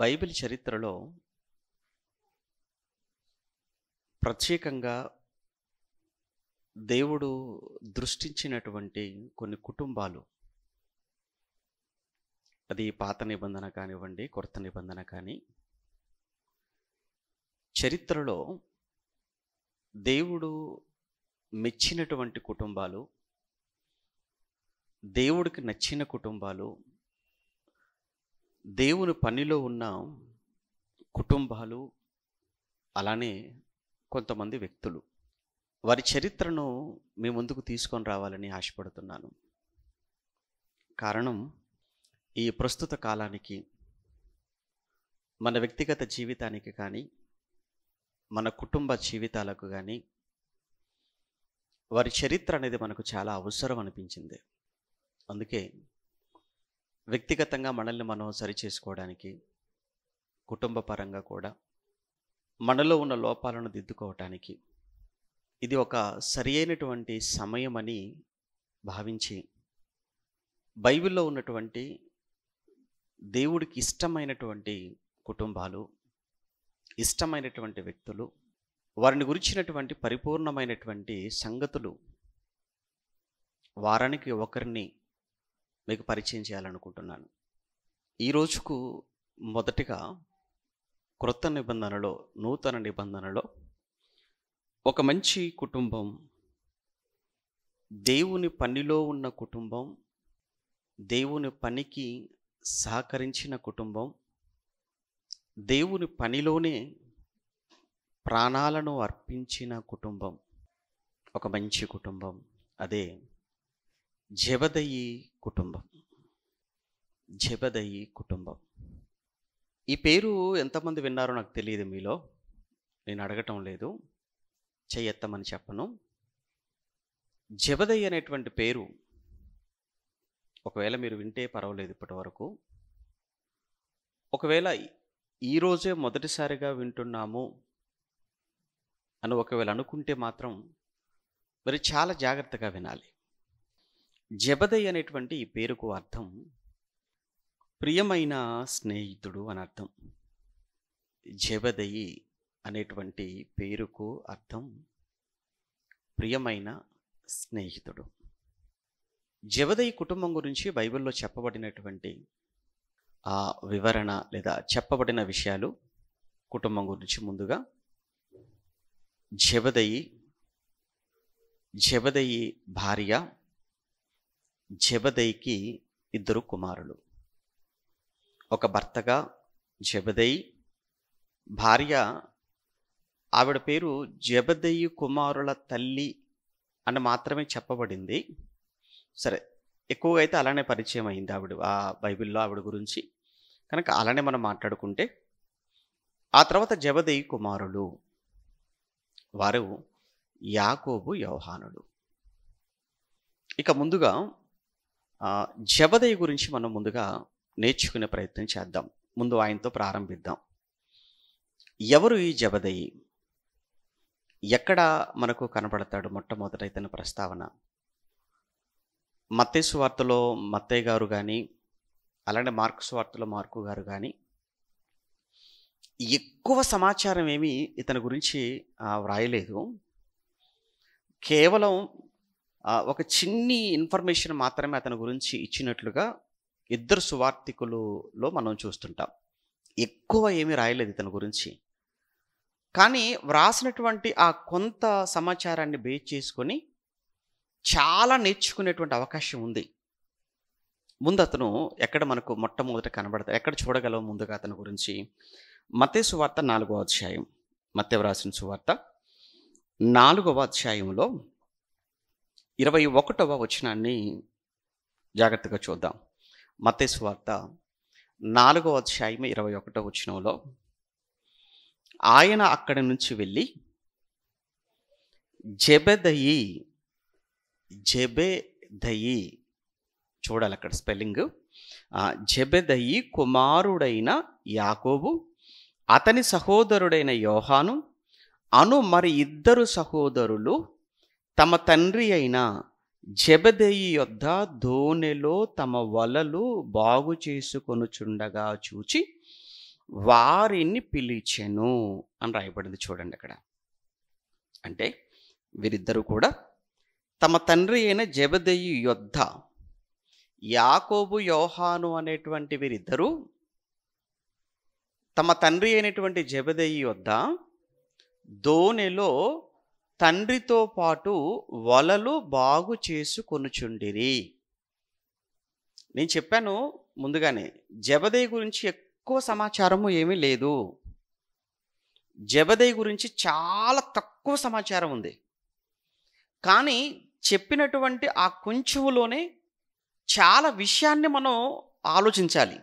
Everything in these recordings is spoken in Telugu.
బైబిల్ చరిత్రలో ప్రత్యేకంగా దేవుడు దృష్టించినటువంటి కొన్ని కుటుంబాలు అది పాత నిబంధన కానివ్వండి కొత్త నిబంధన కానీ చరిత్రలో దేవుడు మెచ్చినటువంటి కుటుంబాలు దేవుడికి నచ్చిన కుటుంబాలు దేవుని పనిలో ఉన్న కుటుంబాలు అలానే కొంతమంది వ్యక్తులు వారి చరిత్రను మీ ముందుకు తీసుకొని రావాలని ఆశపడుతున్నాను కారణం ఈ ప్రస్తుత కాలానికి మన వ్యక్తిగత జీవితానికి కానీ మన కుటుంబ జీవితాలకు కానీ వారి చరిత్ర అనేది మనకు చాలా అవసరం అనిపించింది అందుకే వ్యక్తిగతంగా మనల్ని మనం సరిచేసుకోవడానికి కుటుంబ పరంగా కూడా మనలో ఉన్న లోపాలను దిద్దుకోవటానికి ఇది ఒక సరి అయినటువంటి సమయం అని భావించి బైబిల్లో ఉన్నటువంటి దేవుడికి ఇష్టమైనటువంటి కుటుంబాలు ఇష్టమైనటువంటి వ్యక్తులు వారిని గురించినటువంటి పరిపూర్ణమైనటువంటి సంగతులు వారానికి ఒకరిని మీకు పరిచయం చేయాలనుకుంటున్నాను ఈ రోజుకు మొదటిగా క్రొత్త నిబంధనలో నూతన నిబంధనలో ఒక మంచి కుటుంబం దేవుని పనిలో ఉన్న కుటుంబం దేవుని పనికి సహకరించిన కుటుంబం దేవుని పనిలోనే ప్రాణాలను అర్పించిన కుటుంబం ఒక మంచి కుటుంబం అదే జబదయి కుటుంబం జబదయి కుటుంబం ఈ పేరు ఎంతమంది విన్నారో నాకు తెలియదు మీలో నేను అడగటం లేదు చెయ్యెత్తమని చెప్పను జబదయి అనేటువంటి పేరు ఒకవేళ మీరు వింటే పర్వాలేదు ఇప్పటి వరకు ఒకవేళ ఈరోజే మొదటిసారిగా వింటున్నాము అని ఒకవేళ అనుకుంటే మాత్రం మరి చాలా జాగ్రత్తగా వినాలి జబదయ్ అనేటువంటి ఈ పేరుకు అర్థం ప్రియమైన స్నేహితుడు అని అర్థం జబదయి అనేటువంటి పేరుకు అర్థం ప్రియమైన స్నేహితుడు జబదయి కుటుంబం గురించి బైబిల్లో చెప్పబడినటువంటి ఆ వివరణ లేదా చెప్పబడిన విషయాలు కుటుంబం గురించి ముందుగా జబదయి జబదయి భార్య జబదైకి ఇద్దరు కుమారులు ఒక భర్తగా జబదై భార్య ఆవిడ పేరు జబదయ్యి కుమారుల తల్లి అని మాత్రమే చెప్పబడింది సరే ఎక్కువగా అయితే అలానే పరిచయం అయింది ఆవిడ ఆ బైబిల్లో ఆవిడ గురించి కనుక అలానే మనం మాట్లాడుకుంటే ఆ తర్వాత జబదయ్యి కుమారులు వారు యాకోబు యోహానుడు ఇక ముందుగా జబదయ్య గురించి మనం ముందుగా నేర్చుకునే ప్రయత్నం చేద్దాం ముందు ఆయనతో ప్రారంభిద్దాం ఎవరు ఈ జబదయి ఎక్కడ మనకు కనబడతాడు మొట్టమొదట ఇతని ప్రస్తావన మత్తేసు వార్తలో మత్తయ్య గారు కానీ అలానే మార్క్స్ వార్తలో మార్కు గారు కానీ ఎక్కువ సమాచారం ఏమీ ఇతని గురించి వ్రాయలేదు కేవలం ఒక చిన్ని ఇన్ఫర్మేషన్ మాత్రమే అతని గురించి ఇచ్చినట్లుగా ఇద్దరు సువార్థికులలో మనం చూస్తుంటాం ఎక్కువ ఏమీ రాయలేదు ఇతని గురించి కానీ వ్రాసినటువంటి ఆ కొంత సమాచారాన్ని బేస్ చేసుకొని చాలా నేర్చుకునేటువంటి అవకాశం ఉంది ముందు అతను ఎక్కడ మనకు మొట్టమొదట కనబడతాడు ఎక్కడ చూడగలవు ముందుగా అతని గురించి మతే సువార్త నాలుగవ అధ్యాయం మతే వ్రాసిన సువార్త నాలుగవ అధ్యాయంలో ఇరవై ఒకటవ వచనాన్ని జాగ్రత్తగా చూద్దాం మతేసు వార్త నాలుగవ అధ్యాయం ఇరవై ఒకటవ వచనంలో ఆయన అక్కడి నుంచి వెళ్ళి జెబెదయి జెబెదయి చూడాలి అక్కడ స్పెల్లింగ్ జెబెదయి కుమారుడైన యాకోబు అతని సహోదరుడైన యోహాను అను మరి ఇద్దరు సహోదరులు తమ తండ్రి అయిన జబదేయి యొద్ద ధోనిలో తమ వలలు బాగు చేసుకొనుచుండగా చూచి వారిని పిలిచెను అని రాయబడింది చూడండి అక్కడ అంటే వీరిద్దరూ కూడా తమ తండ్రి అయిన జబదేయి యొద్ధ యాకోబు యోహాను అనేటువంటి వీరిద్దరూ తమ తండ్రి అయినటువంటి జబదేయి యొద్ధ ధోనిలో తండ్రితో పాటు వలలు బాగు చేసుకొనుచుండిరి నేను చెప్పాను ముందుగానే జబదయ్య గురించి ఎక్కువ సమాచారము ఏమీ లేదు జబదయ్య గురించి చాలా తక్కువ సమాచారం ఉంది కానీ చెప్పినటువంటి ఆ కొంచెంలోనే చాలా విషయాన్ని మనం ఆలోచించాలి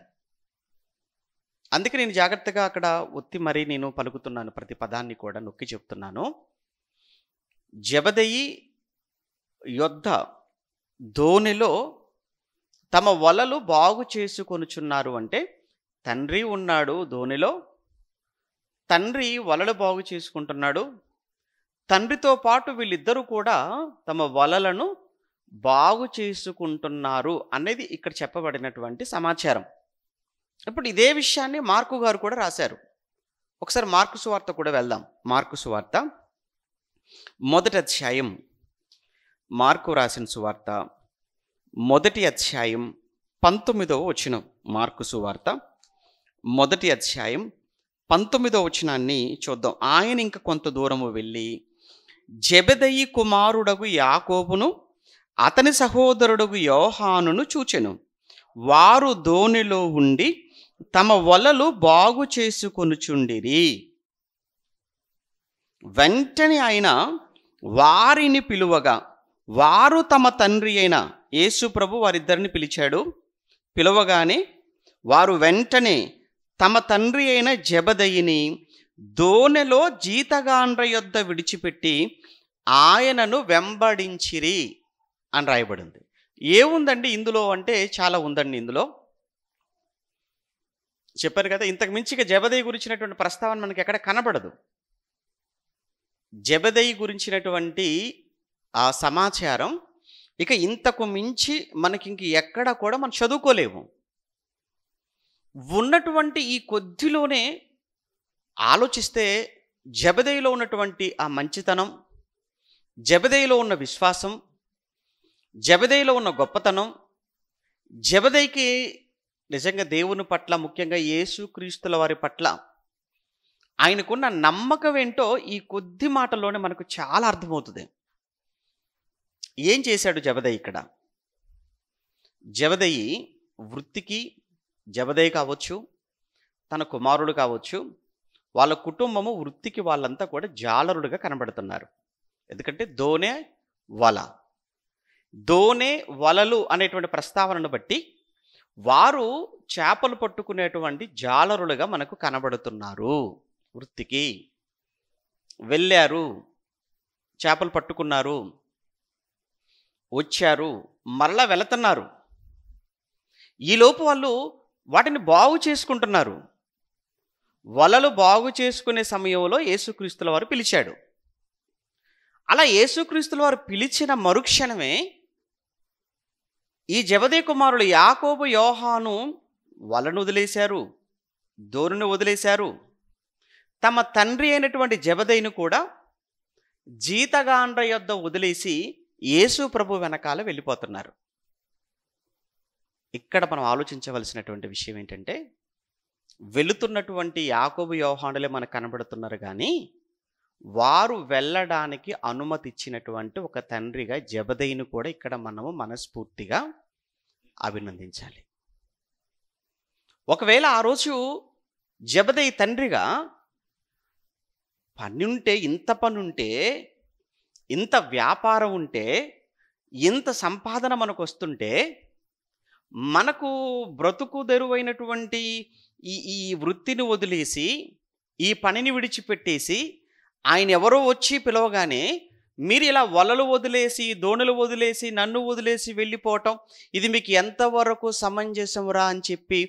అందుకే నేను జాగ్రత్తగా అక్కడ ఒత్తి మరీ నేను పలుకుతున్నాను ప్రతి పదాన్ని కూడా నొక్కి చెప్తున్నాను జబదయి యొద్ధ ధోనిలో తమ వలలు బాగు చేసుకొనుచున్నారు అంటే తండ్రి ఉన్నాడు ధోనిలో తండ్రి వలలు బాగు చేసుకుంటున్నాడు తండ్రితో పాటు వీళ్ళిద్దరూ కూడా తమ వలలను బాగు చేసుకుంటున్నారు అనేది ఇక్కడ చెప్పబడినటువంటి సమాచారం ఇప్పుడు ఇదే విషయాన్ని మార్కు గారు కూడా రాశారు ఒకసారి మార్కు సువార్త కూడా వెళ్దాం మార్కు సువార్త మొదటి అధ్యాయం మార్కు రాసిన సువార్త మొదటి అధ్యాయం పంతొమ్మిదవ వచనం మార్కు సువార్త మొదటి అధ్యాయం పంతొమ్మిదవ వచనాన్ని చూద్దాం ఆయన ఇంకా కొంత దూరము వెళ్ళి జబెదయి కుమారుడగు యాకోబును అతని సహోదరుడగు యోహానును చూచెను వారు దోణిలో ఉండి తమ వలలు బాగు చేసుకొనుచుండిరి వెంటనే ఆయన వారిని పిలువగా వారు తమ తండ్రి అయిన యేసుప్రభు వారిద్దరిని పిలిచాడు పిలవగానే వారు వెంటనే తమ తండ్రి అయిన జబదయిని దోనెలో జీతగాండ్ర యొద్ద విడిచిపెట్టి ఆయనను వెంబడించిరి అని రాయబడింది ఏముందండి ఇందులో అంటే చాలా ఉందండి ఇందులో చెప్పారు కదా ఇంతకు మించిగా జబదయ్య గురించినటువంటి ప్రస్తావన మనకి ఎక్కడ కనబడదు జబదయి గురించినటువంటి ఆ సమాచారం ఇక ఇంతకు మించి మనకి ఇంక ఎక్కడా కూడా మనం చదువుకోలేము ఉన్నటువంటి ఈ కొద్దిలోనే ఆలోచిస్తే జబదయిలో ఉన్నటువంటి ఆ మంచితనం జబదయిలో ఉన్న విశ్వాసం జబదయిలో ఉన్న గొప్పతనం జబదయికి నిజంగా దేవుని పట్ల ముఖ్యంగా యేసుక్రీస్తుల వారి పట్ల ఆయనకున్న నమ్మకం ఏంటో ఈ కొద్ది మాటల్లోనే మనకు చాలా అర్థమవుతుంది ఏం చేశాడు జబదయ్య ఇక్కడ జబదయ్యి వృత్తికి జబదయ్య కావచ్చు తన కుమారుడు కావచ్చు వాళ్ళ కుటుంబము వృత్తికి వాళ్ళంతా కూడా జాలరుడుగా కనబడుతున్నారు ఎందుకంటే దోనే వల దోనే వలలు అనేటువంటి ప్రస్తావనను బట్టి వారు చేపలు పట్టుకునేటువంటి జాలరులుగా మనకు కనబడుతున్నారు వృత్తికి వెళ్ళారు చేపలు పట్టుకున్నారు వచ్చారు మరలా వెళుతున్నారు ఈలోపు వాళ్ళు వాటిని బాగు చేసుకుంటున్నారు వలలు బాగు చేసుకునే సమయంలో యేసుక్రీస్తుల వారు పిలిచాడు అలా యేసుక్రీస్తుల వారు పిలిచిన మరుక్షణమే ఈ జవదే కుమారులు యాకోబు యోహాను వలను వదిలేశారు దోరుని వదిలేశారు తమ తండ్రి అయినటువంటి జబదైను కూడా జీతగాండ్ర యొద్ద వదిలేసి యేసు ప్రభు వెనకాల వెళ్ళిపోతున్నారు ఇక్కడ మనం ఆలోచించవలసినటువంటి విషయం ఏంటంటే వెళుతున్నటువంటి యాకోబు యోహానులే మనకు కనబడుతున్నారు కానీ వారు వెళ్ళడానికి అనుమతి ఇచ్చినటువంటి ఒక తండ్రిగా జబదైను కూడా ఇక్కడ మనము మనస్ఫూర్తిగా అభినందించాలి ఒకవేళ ఆ రోజు జబదై తండ్రిగా పని ఉంటే ఇంత పని ఉంటే ఇంత వ్యాపారం ఉంటే ఇంత సంపాదన మనకు వస్తుంటే మనకు బ్రతుకు దెరువైనటువంటి ఈ ఈ వృత్తిని వదిలేసి ఈ పనిని విడిచిపెట్టేసి ఆయన ఎవరో వచ్చి పిలవగానే మీరు ఇలా వలలు వదిలేసి దోణులు వదిలేసి నన్ను వదిలేసి వెళ్ళిపోవటం ఇది మీకు ఎంతవరకు సమంజసంరా అని చెప్పి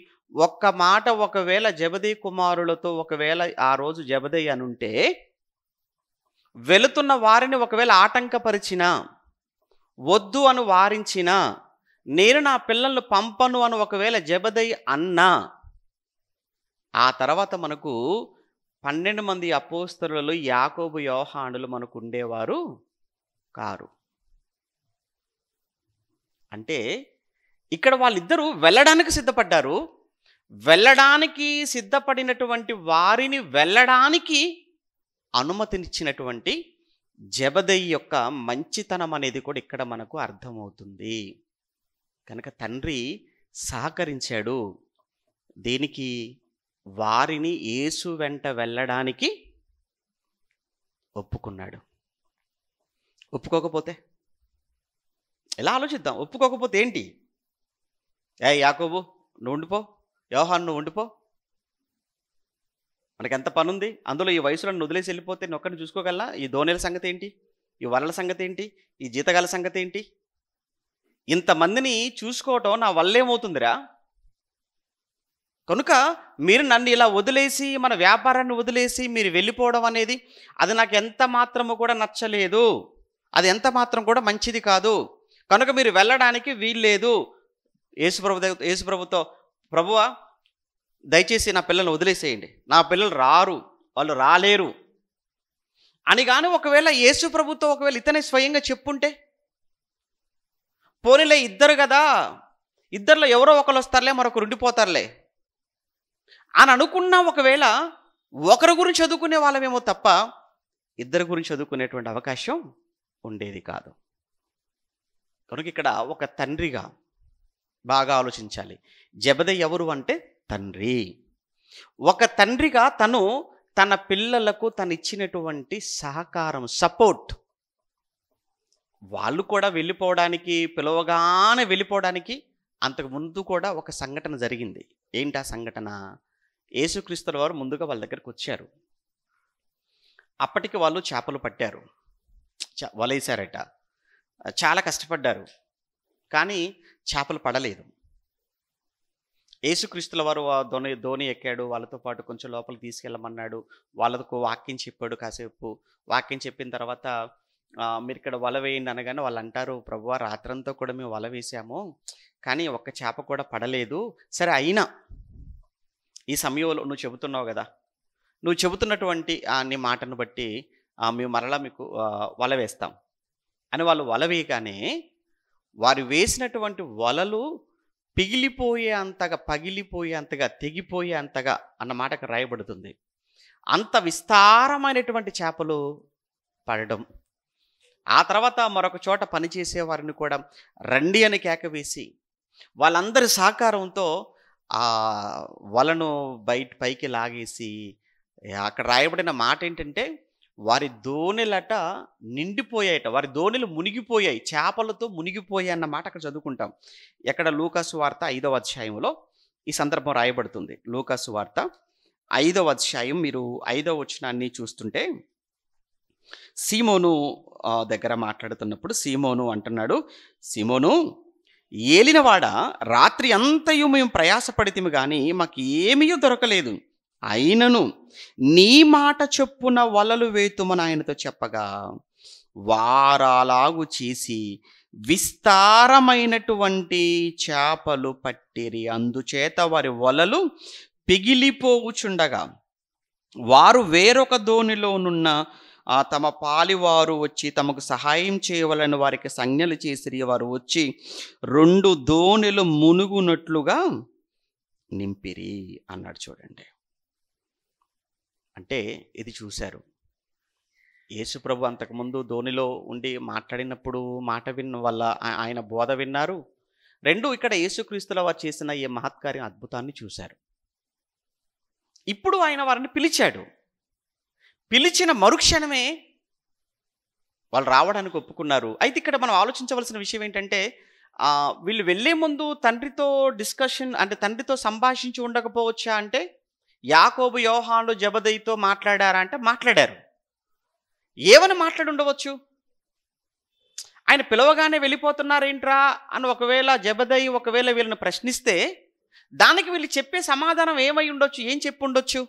ఒక్క మాట ఒకవేళ జబదీ కుమారులతో ఒకవేళ ఆ రోజు జబదీ అనుంటే వెళుతున్న వారిని ఒకవేళ ఆటంకపరిచిన వద్దు అని వారించిన నేను నా పిల్లలను పంపను అని ఒకవేళ జబదయ్ అన్నా ఆ తర్వాత మనకు పన్నెండు మంది అపోస్తరులలో యాకోబు యోహానులు మనకు ఉండేవారు కారు అంటే ఇక్కడ వాళ్ళిద్దరూ వెళ్ళడానికి సిద్ధపడ్డారు వెళ్ళడానికి సిద్ధపడినటువంటి వారిని వెళ్ళడానికి అనుమతినిచ్చినటువంటి జబదయి యొక్క మంచితనం అనేది కూడా ఇక్కడ మనకు అర్థమవుతుంది కనుక తండ్రి సహకరించాడు దీనికి వారిని యేసు వెంట వెళ్ళడానికి ఒప్పుకున్నాడు ఒప్పుకోకపోతే ఎలా ఆలోచిద్దాం ఒప్పుకోకపోతే ఏంటి ఏ యాకోబు నువ్వు ఉండిపో వ్యవహారం నువ్వు ఉండిపో మనకి ఎంత అందులో ఈ వయసులో వదిలేసి వెళ్ళిపోతే నొక్కని చూసుకోగలనా ఈ ధోనిల సంగతి ఏంటి ఈ వలల సంగతి ఏంటి ఈ జీతగాల సంగతి ఏంటి ఇంతమందిని చూసుకోవటం నా వల్లేమవుతుందిరా కనుక మీరు నన్ను ఇలా వదిలేసి మన వ్యాపారాన్ని వదిలేసి మీరు వెళ్ళిపోవడం అనేది అది నాకు ఎంత మాత్రము కూడా నచ్చలేదు అది ఎంత మాత్రం కూడా మంచిది కాదు కనుక మీరు వెళ్ళడానికి వీల్లేదు యేసుప్రభు యేసుప్రభుతో ప్రభువా దయచేసి నా పిల్లల్ని వదిలేసేయండి నా పిల్లలు రారు వాళ్ళు రాలేరు అని కానీ ఒకవేళ యేసు ప్రభుతో ఒకవేళ ఇతనే స్వయంగా చెప్పుంటే పోనీలే ఇద్దరు కదా ఇద్దరిలో ఎవరో ఒకరు వస్తారులే మరొకరు ఉండిపోతారులే అని అనుకున్నా ఒకవేళ ఒకరి గురించి చదువుకునే వాళ్ళమేమో తప్ప ఇద్దరి గురించి చదువుకునేటువంటి అవకాశం ఉండేది కాదు కనుక ఇక్కడ ఒక తండ్రిగా బాగా ఆలోచించాలి జబద ఎవరు అంటే తండ్రి ఒక తండ్రిగా తను తన పిల్లలకు తను ఇచ్చినటువంటి సహకారం సపోర్ట్ వాళ్ళు కూడా వెళ్ళిపోవడానికి పిలవగానే వెళ్ళిపోవడానికి అంతకు ముందు కూడా ఒక సంఘటన జరిగింది ఏంటి ఆ సంఘటన యేసుక్రీస్తుల వారు ముందుగా వాళ్ళ దగ్గరకు వచ్చారు అప్పటికి వాళ్ళు చేపలు పట్టారు వలేశారట చాలా కష్టపడ్డారు కానీ చేపలు పడలేదు ఏసుక్రీస్తుల వారు ధోని ధోని ఎక్కాడు వాళ్ళతో పాటు కొంచెం లోపలికి తీసుకెళ్ళమన్నాడు వాళ్ళకు వాక్యం చెప్పాడు కాసేపు వాక్యం చెప్పిన తర్వాత మీరు ఇక్కడ వల వేయండి అనగానే వాళ్ళు అంటారు ప్రభు రాత్రంతా కూడా మేము వల వేసాము కానీ ఒక్క చేప కూడా పడలేదు సరే అయినా ఈ సమయంలో నువ్వు చెబుతున్నావు కదా నువ్వు చెబుతున్నటువంటి నీ మాటను బట్టి మేము మరలా మీకు వల వేస్తాం అని వాళ్ళు వల వేయగానే వారు వేసినటువంటి వలలు పిగిలిపోయే అంతగా పగిలిపోయే అంతగా తెగిపోయే అంతగా అన్న మాటకు రాయబడుతుంది అంత విస్తారమైనటువంటి చేపలు పడడం ఆ తర్వాత మరొక చోట పనిచేసే వారిని కూడా రండి అని కేకవేసి వాళ్ళందరి సహకారంతో ఆ వలను బయట పైకి లాగేసి అక్కడ రాయబడిన మాట ఏంటంటే వారి దోణిలట నిండిపోయాయట వారి దోణిలు మునిగిపోయాయి చేపలతో మునిగిపోయాయి అన్నమాట అక్కడ చదువుకుంటాం ఎక్కడ లూకాసు వార్త ఐదవ అధ్యాయంలో ఈ సందర్భం రాయబడుతుంది లూకాసు వార్త ఐదవ అధ్యాయం మీరు ఐదవ వచనాన్ని చూస్తుంటే సీమోను దగ్గర మాట్లాడుతున్నప్పుడు సీమోను అంటున్నాడు సీమోను ఏలినవాడ రాత్రి అంతయు మేము ప్రయాసపడితిము కానీ మాకు ఏమీ దొరకలేదు అయినను నీ మాట చెప్పున వలలు వేతుమని ఆయనతో చెప్పగా వారాలాగు చేసి విస్తారమైనటువంటి చేపలు పట్టిరి అందుచేత వారి వలలు పిగిలిపోవుచుండగా వారు వేరొక దోణిలోనున్న ఆ తమ పాలివారు వచ్చి తమకు సహాయం చేయవలని వారికి సంజ్ఞలు చేసిరి వారు వచ్చి రెండు దోణిలు మునుగునట్లుగా నింపిరి అన్నాడు చూడండి అంటే ఇది చూశారు యేసుప్రభు అంతకుముందు ధోనిలో ఉండి మాట్లాడినప్పుడు మాట విన్న వల్ల ఆయన బోధ విన్నారు రెండు ఇక్కడ యేసుక్రీస్తుల వారు చేసిన ఈ మహత్కార్యం అద్భుతాన్ని చూశారు ఇప్పుడు ఆయన వారిని పిలిచాడు పిలిచిన మరుక్షణమే వాళ్ళు రావడానికి ఒప్పుకున్నారు అయితే ఇక్కడ మనం ఆలోచించవలసిన విషయం ఏంటంటే వీళ్ళు వెళ్ళే ముందు తండ్రితో డిస్కషన్ అంటే తండ్రితో సంభాషించి ఉండకపోవచ్చా అంటే యాకోబు యోహాన్లు జబదయ్యతో మాట్లాడారా అంటే మాట్లాడారు ఏమని మాట్లాడి ఉండవచ్చు ఆయన పిలవగానే వెళ్ళిపోతున్నారేంట్రా అని ఒకవేళ జబదయి ఒకవేళ వీళ్ళని ప్రశ్నిస్తే దానికి వీళ్ళు చెప్పే సమాధానం ఏమై ఉండొచ్చు ఏం చెప్పు ఉండొచ్చు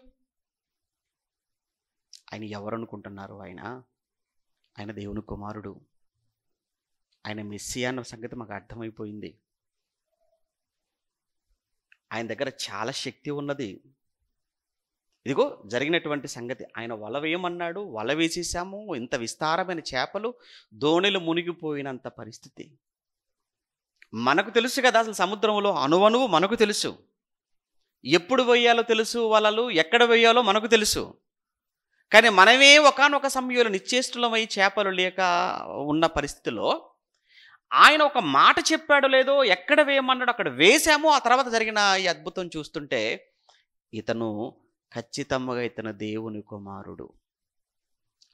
ఆయన ఎవరనుకుంటున్నారు ఆయన ఆయన దేవుని కుమారుడు ఆయన మెస్సి అన్న సంగతి మాకు అర్థమైపోయింది ఆయన దగ్గర చాలా శక్తి ఉన్నది ఇదిగో జరిగినటువంటి సంగతి ఆయన వల వేయమన్నాడు వల వేసేసాము ఇంత విస్తారమైన చేపలు దోణిలు మునిగిపోయినంత పరిస్థితి మనకు తెలుసు కదా అసలు సముద్రంలో అనువనువు మనకు తెలుసు ఎప్పుడు వేయాలో తెలుసు వలలు ఎక్కడ వేయాలో మనకు తెలుసు కానీ మనమే ఒకనొక సమయంలో నిశ్చేష్టులమై చేపలు లేక ఉన్న పరిస్థితిలో ఆయన ఒక మాట చెప్పాడు లేదో ఎక్కడ వేయమన్నాడు అక్కడ వేసాము ఆ తర్వాత జరిగిన ఈ అద్భుతం చూస్తుంటే ఇతను ఖచ్చితముగా ఇతను దేవుని కుమారుడు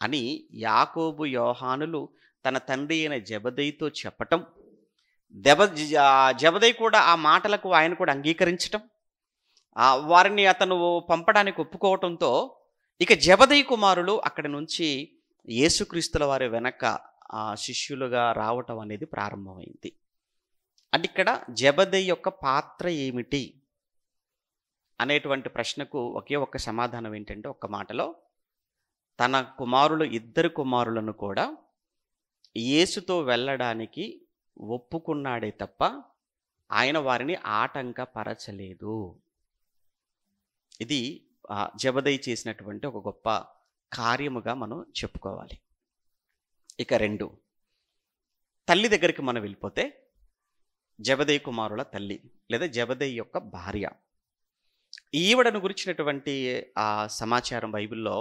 అని యాకోబు యోహానులు తన తండ్రి అయిన జబదైతో చెప్పటం దెబ జబదై కూడా ఆ మాటలకు ఆయన కూడా అంగీకరించటం వారిని అతను పంపడానికి ఒప్పుకోవటంతో ఇక జబదయి కుమారులు అక్కడి నుంచి యేసుక్రీస్తుల వారి వెనక ఆ శిష్యులుగా రావటం అనేది ప్రారంభమైంది అంటే ఇక్కడ జబదై యొక్క పాత్ర ఏమిటి అనేటువంటి ప్రశ్నకు ఒకే ఒక్క సమాధానం ఏంటంటే ఒక్క మాటలో తన కుమారులు ఇద్దరు కుమారులను కూడా యేసుతో వెళ్ళడానికి ఒప్పుకున్నాడే తప్ప ఆయన వారిని ఆటంకపరచలేదు ఇది జబదై చేసినటువంటి ఒక గొప్ప కార్యముగా మనం చెప్పుకోవాలి ఇక రెండు తల్లి దగ్గరికి మనం వెళ్ళిపోతే జబదై కుమారుల తల్లి లేదా జబదయ్య యొక్క భార్య ఈవిడను గురించినటువంటి ఆ సమాచారం బైబిల్లో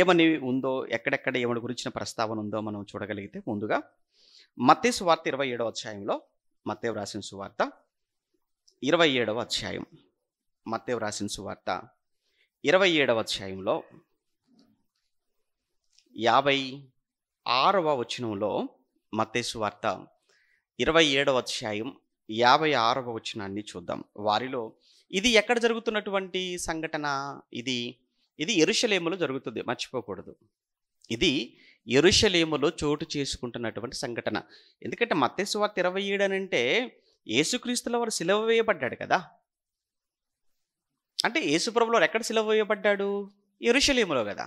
ఏమని ఉందో ఎక్కడెక్కడ ఏమని గురించిన ప్రస్తావన ఉందో మనం చూడగలిగితే ముందుగా మత్తే సువార్త ఇరవై ఏడవ అధ్యాయంలో మత్తేవ్ రాసిన సువార్త ఇరవై ఏడవ అధ్యాయం మత్తేవ్ రాసిన సువార్త ఇరవై ఏడవ అధ్యాయంలో యాభై ఆరవ వచనంలో మత్తేసు వార్త ఇరవై ఏడవ అధ్యాయం యాభై ఆరవ వచనాన్ని చూద్దాం వారిలో ఇది ఎక్కడ జరుగుతున్నటువంటి సంఘటన ఇది ఇది ఎరుషలేములో జరుగుతుంది మర్చిపోకూడదు ఇది ఎరుషలేములో చోటు చేసుకుంటున్నటువంటి సంఘటన ఎందుకంటే మత్స్సు వార్త ఇరవై ఏడు అని అంటే యేసుక్రీస్తుల వారు సిలవ వేయబడ్డాడు కదా అంటే యేసుప్రభులు ఎక్కడ సిలవ వేయబడ్డాడు ఎరుషలేములో కదా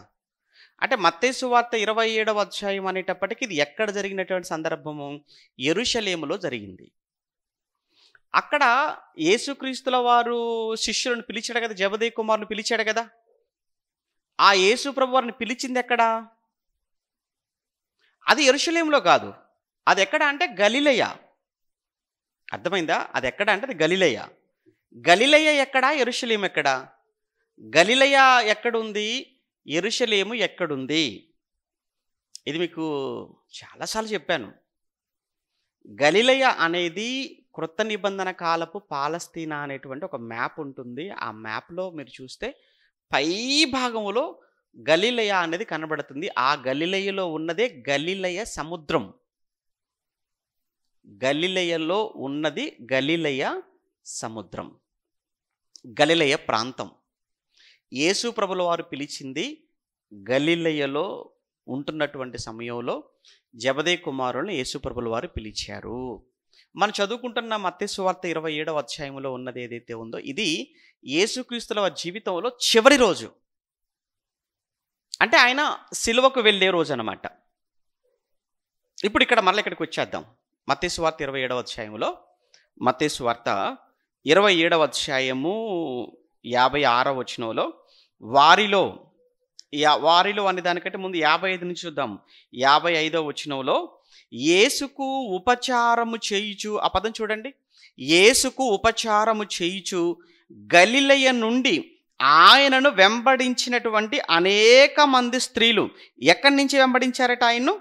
అంటే మత్తేసు వార్త ఇరవై ఏడవ అధ్యాయం అనేటప్పటికి ఇది ఎక్కడ జరిగినటువంటి సందర్భము ఎరుషలేములో జరిగింది అక్కడ యేసుక్రీస్తుల వారు శిష్యులను పిలిచాడు కదా జబదేవ్ కుమార్ను పిలిచాడు కదా ఆ యేసు ప్రభు వారిని పిలిచింది ఎక్కడా అది ఎరుషలేంలో కాదు అది ఎక్కడ అంటే గలిలయ అర్థమైందా అది ఎక్కడ అంటే అది గలిలయ గలిలయ ఎక్కడా ఎరుషలేం ఎక్కడా గలిలయ ఎక్కడుంది ఎరుషలేము ఎక్కడుంది ఇది మీకు చాలాసార్లు చెప్పాను గలిలయ అనేది క్రొత్త నిబంధన కాలపు పాలస్తీనా అనేటువంటి ఒక మ్యాప్ ఉంటుంది ఆ మ్యాప్లో మీరు చూస్తే పై భాగంలో గలిలయ అనేది కనబడుతుంది ఆ గలిలయలో ఉన్నదే గలిలయ సముద్రం గలిలయలో ఉన్నది గలిలయ సముద్రం గలిలయ ప్రాంతం యేసు ప్రభుల వారు పిలిచింది గలిలయలో ఉంటున్నటువంటి సమయంలో జబదే కుమారుని ప్రభుల వారు పిలిచారు మనం చదువుకుంటున్న మత్స్సు వార్త ఇరవై ఏడవ అధ్యాయంలో ఉన్నది ఏదైతే ఉందో ఇది యేసుక్రీస్తుల జీవితంలో చివరి రోజు అంటే ఆయన సిలువకు వెళ్ళే రోజు అనమాట ఇప్పుడు ఇక్కడ మళ్ళీ ఇక్కడికి వచ్చేద్దాం మత్స్సు వార్త ఇరవై ఏడవ అధ్యాయంలో మత్స్సు వార్త ఇరవై ఏడవ అధ్యాయము యాభై ఆరవ వచ్చినలో వారిలో వారిలో అనే దానికంటే ముందు యాభై ఐదు నుంచి చూద్దాం యాభై ఐదవ వచ్చినలో ఏసుకు ఉపచారము చేయుచు ఆ పదం చూడండి ఏసుకు ఉపచారము చేయుచు గలిలయ నుండి ఆయనను వెంబడించినటువంటి అనేక మంది స్త్రీలు ఎక్కడి నుంచి వెంబడించారట ఆయన్ను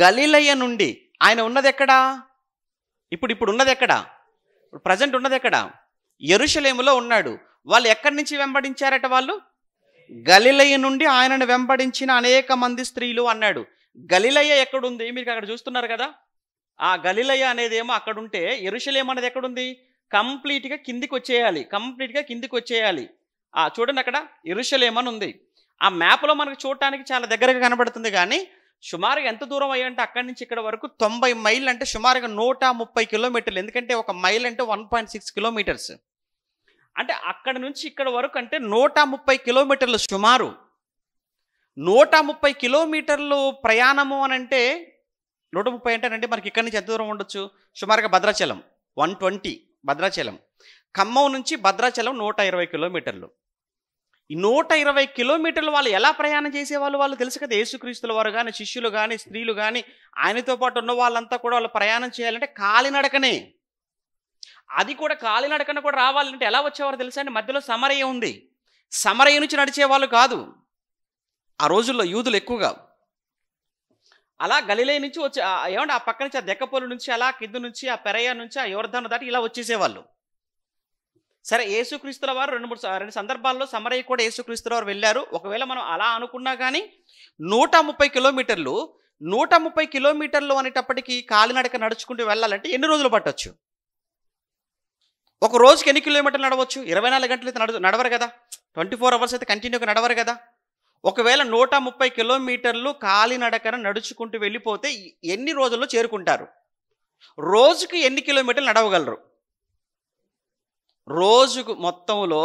గలిలయ నుండి ఆయన ఉన్నది ఎక్కడా ఇప్పుడు ఇప్పుడు ఉన్నది ఎక్కడా ప్రజెంట్ ఉన్నది ఎక్కడా ఎరుషలేములో ఉన్నాడు వాళ్ళు ఎక్కడి నుంచి వెంబడించారట వాళ్ళు గలిలయ నుండి ఆయనను వెంబడించిన అనేక మంది స్త్రీలు అన్నాడు గలిలయ ఎక్కడుంది మీరు అక్కడ చూస్తున్నారు కదా ఆ గలిలయ అనేది ఏమో అక్కడుంటే ఎరుషలేం అనేది ఎక్కడుంది కంప్లీట్గా కిందికి వచ్చేయాలి కంప్లీట్గా కిందికి వచ్చేయాలి ఆ చూడండి అక్కడ ఎరుషలేం అని ఉంది ఆ మ్యాప్లో మనకు చూడటానికి చాలా దగ్గరగా కనబడుతుంది కానీ సుమారుగా ఎంత దూరం అయ్యంటే అక్కడి నుంచి ఇక్కడ వరకు తొంభై మైల్ అంటే సుమారుగా నూట ముప్పై కిలోమీటర్లు ఎందుకంటే ఒక మైల్ అంటే వన్ పాయింట్ సిక్స్ కిలోమీటర్స్ అంటే అక్కడ నుంచి ఇక్కడ వరకు అంటే నూట ముప్పై కిలోమీటర్లు సుమారు నూట ముప్పై కిలోమీటర్లు ప్రయాణము అని అంటే నూట ముప్పై అంటే అంటేనండి మనకి ఇక్కడి నుంచి ఎంత దూరం ఉండొచ్చు సుమారుగా భద్రాచలం వన్ ట్వంటీ భద్రాచలం ఖమ్మం నుంచి భద్రాచలం నూట ఇరవై కిలోమీటర్లు ఈ నూట ఇరవై కిలోమీటర్లు వాళ్ళు ఎలా ప్రయాణం చేసేవాళ్ళు వాళ్ళు తెలుసు కదా యేసుక్రీస్తుల వారు కానీ శిష్యులు కానీ స్త్రీలు కానీ ఆయనతో పాటు ఉన్న వాళ్ళంతా కూడా వాళ్ళు ప్రయాణం చేయాలంటే కాలినడకనే అది కూడా కాలినడకన కూడా రావాలంటే ఎలా వచ్చేవారు తెలుసా అండి మధ్యలో సమరయ్య ఉంది సమరయ్య నుంచి నడిచే వాళ్ళు కాదు ఆ రోజుల్లో యూదులు ఎక్కువగా అలా గలిలే నుంచి వచ్చి ఏమంటే ఆ పక్క నుంచి ఆ దెక్కపొలు నుంచి అలా కింద నుంచి ఆ పెరయ్య నుంచి ఆ యోర్ధను దాటి ఇలా వచ్చేసేవాళ్ళు సరే యేసుక్రీస్తుల వారు రెండు మూడు రెండు సందర్భాల్లో సమరయ్య కూడా యేసుక్రీస్తుల వారు వెళ్ళారు ఒకవేళ మనం అలా అనుకున్నా కానీ నూట ముప్పై కిలోమీటర్లు నూట ముప్పై కిలోమీటర్లు అనేటప్పటికీ కాలినడక నడుచుకుంటూ వెళ్ళాలంటే ఎన్ని రోజులు పట్టవచ్చు ఒక రోజుకి ఎన్ని కిలోమీటర్లు నడవచ్చు ఇరవై నాలుగు గంటలు అయితే నడవరు కదా ట్వంటీ ఫోర్ అవర్స్ అయితే కంటిన్యూగా నడవరు కదా ఒకవేళ నూట ముప్పై కిలోమీటర్లు కాలినడకన నడుచుకుంటూ వెళ్ళిపోతే ఎన్ని రోజుల్లో చేరుకుంటారు రోజుకు ఎన్ని కిలోమీటర్లు నడవగలరు రోజుకు మొత్తంలో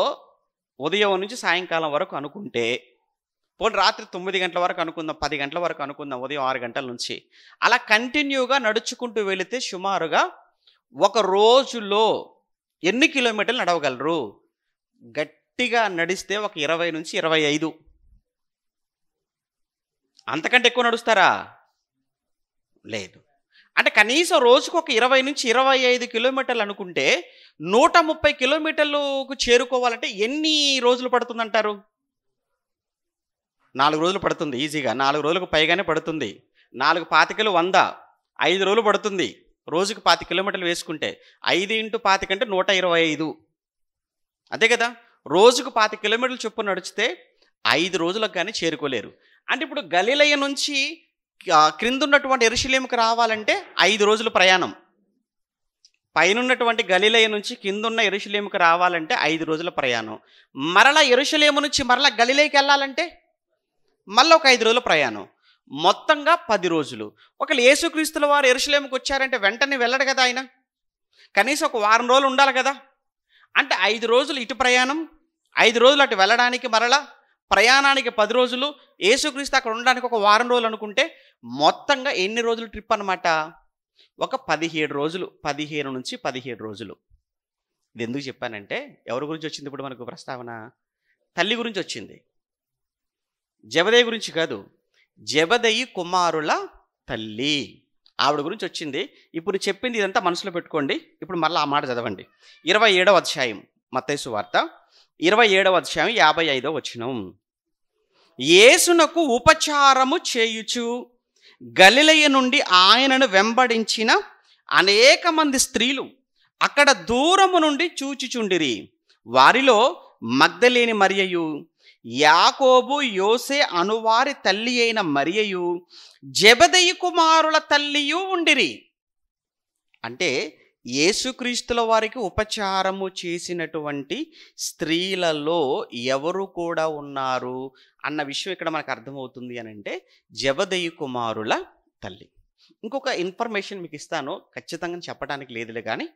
ఉదయం నుంచి సాయంకాలం వరకు అనుకుంటే పోనీ రాత్రి తొమ్మిది గంటల వరకు అనుకుందాం పది గంటల వరకు అనుకుందాం ఉదయం ఆరు గంటల నుంచి అలా కంటిన్యూగా నడుచుకుంటూ వెళితే సుమారుగా ఒక రోజులో ఎన్ని కిలోమీటర్లు నడవగలరు గట్టిగా నడిస్తే ఒక ఇరవై నుంచి ఇరవై ఐదు అంతకంటే ఎక్కువ నడుస్తారా లేదు అంటే కనీసం రోజుకు ఒక ఇరవై నుంచి ఇరవై ఐదు కిలోమీటర్లు అనుకుంటే నూట ముప్పై కిలోమీటర్లకు చేరుకోవాలంటే ఎన్ని రోజులు పడుతుందంటారు నాలుగు రోజులు పడుతుంది ఈజీగా నాలుగు రోజులకు పైగానే పడుతుంది నాలుగు పాతికలు వంద ఐదు రోజులు పడుతుంది రోజుకు పాతి కిలోమీటర్లు వేసుకుంటే ఐదు ఇంటూ పాతికంటే నూట ఇరవై ఐదు అంతే కదా రోజుకు పాతి కిలోమీటర్లు చొప్పున నడిచితే ఐదు రోజులకు కానీ చేరుకోలేరు అంటే ఇప్పుడు గలిలయ్య నుంచి క్రిందున్నటువంటి ఎరుశలేముకి రావాలంటే ఐదు రోజుల ప్రయాణం పైనున్నటువంటి గలిలయ్య నుంచి కిందున్న ఎరుశలేముకి రావాలంటే ఐదు రోజుల ప్రయాణం మరలా ఎరుశలేము నుంచి మరలా గలిలయకి వెళ్ళాలంటే మళ్ళీ ఒక ఐదు రోజుల ప్రయాణం మొత్తంగా పది రోజులు ఒకళ్ళు యేసుక్రీస్తుల వారు ఎరుశలేముకి వచ్చారంటే వెంటనే వెళ్ళడు కదా ఆయన కనీసం ఒక వారం రోజులు ఉండాలి కదా అంటే ఐదు రోజులు ఇటు ప్రయాణం ఐదు రోజులు అటు వెళ్ళడానికి మరలా ప్రయాణానికి పది రోజులు ఏసుక్రీస్తు అక్కడ ఉండడానికి ఒక వారం రోజులు అనుకుంటే మొత్తంగా ఎన్ని రోజులు ట్రిప్ అనమాట ఒక పదిహేడు రోజులు పదిహేను నుంచి పదిహేడు రోజులు ఇది ఎందుకు చెప్పానంటే ఎవరి గురించి వచ్చింది ఇప్పుడు మనకు ప్రస్తావన తల్లి గురించి వచ్చింది జబదయ్య గురించి కాదు జబదయి కుమారుల తల్లి ఆవిడ గురించి వచ్చింది ఇప్పుడు చెప్పింది ఇదంతా మనసులో పెట్టుకోండి ఇప్పుడు మళ్ళీ ఆ మాట చదవండి ఇరవై ఏడవ అధ్యాయం మత్తైసు వార్త ఇరవై ఏడవ అధ్యాయం యాభై ఐదవ వచ్చినాం యేసునకు ఉపచారము చేయుచు గలిలయ నుండి ఆయనను వెంబడించిన అనేక మంది స్త్రీలు అక్కడ దూరము నుండి చూచిచుండిరి వారిలో మగ్ధలేని మరియయు యాకోబు యోసే అనువారి తల్లి అయిన మరియయు జబదయి కుమారుల తల్లియు ఉండిరి అంటే యేసుక్రీస్తుల వారికి ఉపచారము చేసినటువంటి స్త్రీలలో ఎవరు కూడా ఉన్నారు అన్న విషయం ఇక్కడ మనకు అర్థమవుతుంది అని అంటే జవదయ్య కుమారుల తల్లి ఇంకొక ఇన్ఫర్మేషన్ మీకు ఇస్తాను ఖచ్చితంగా చెప్పడానికి లేదులే కానీ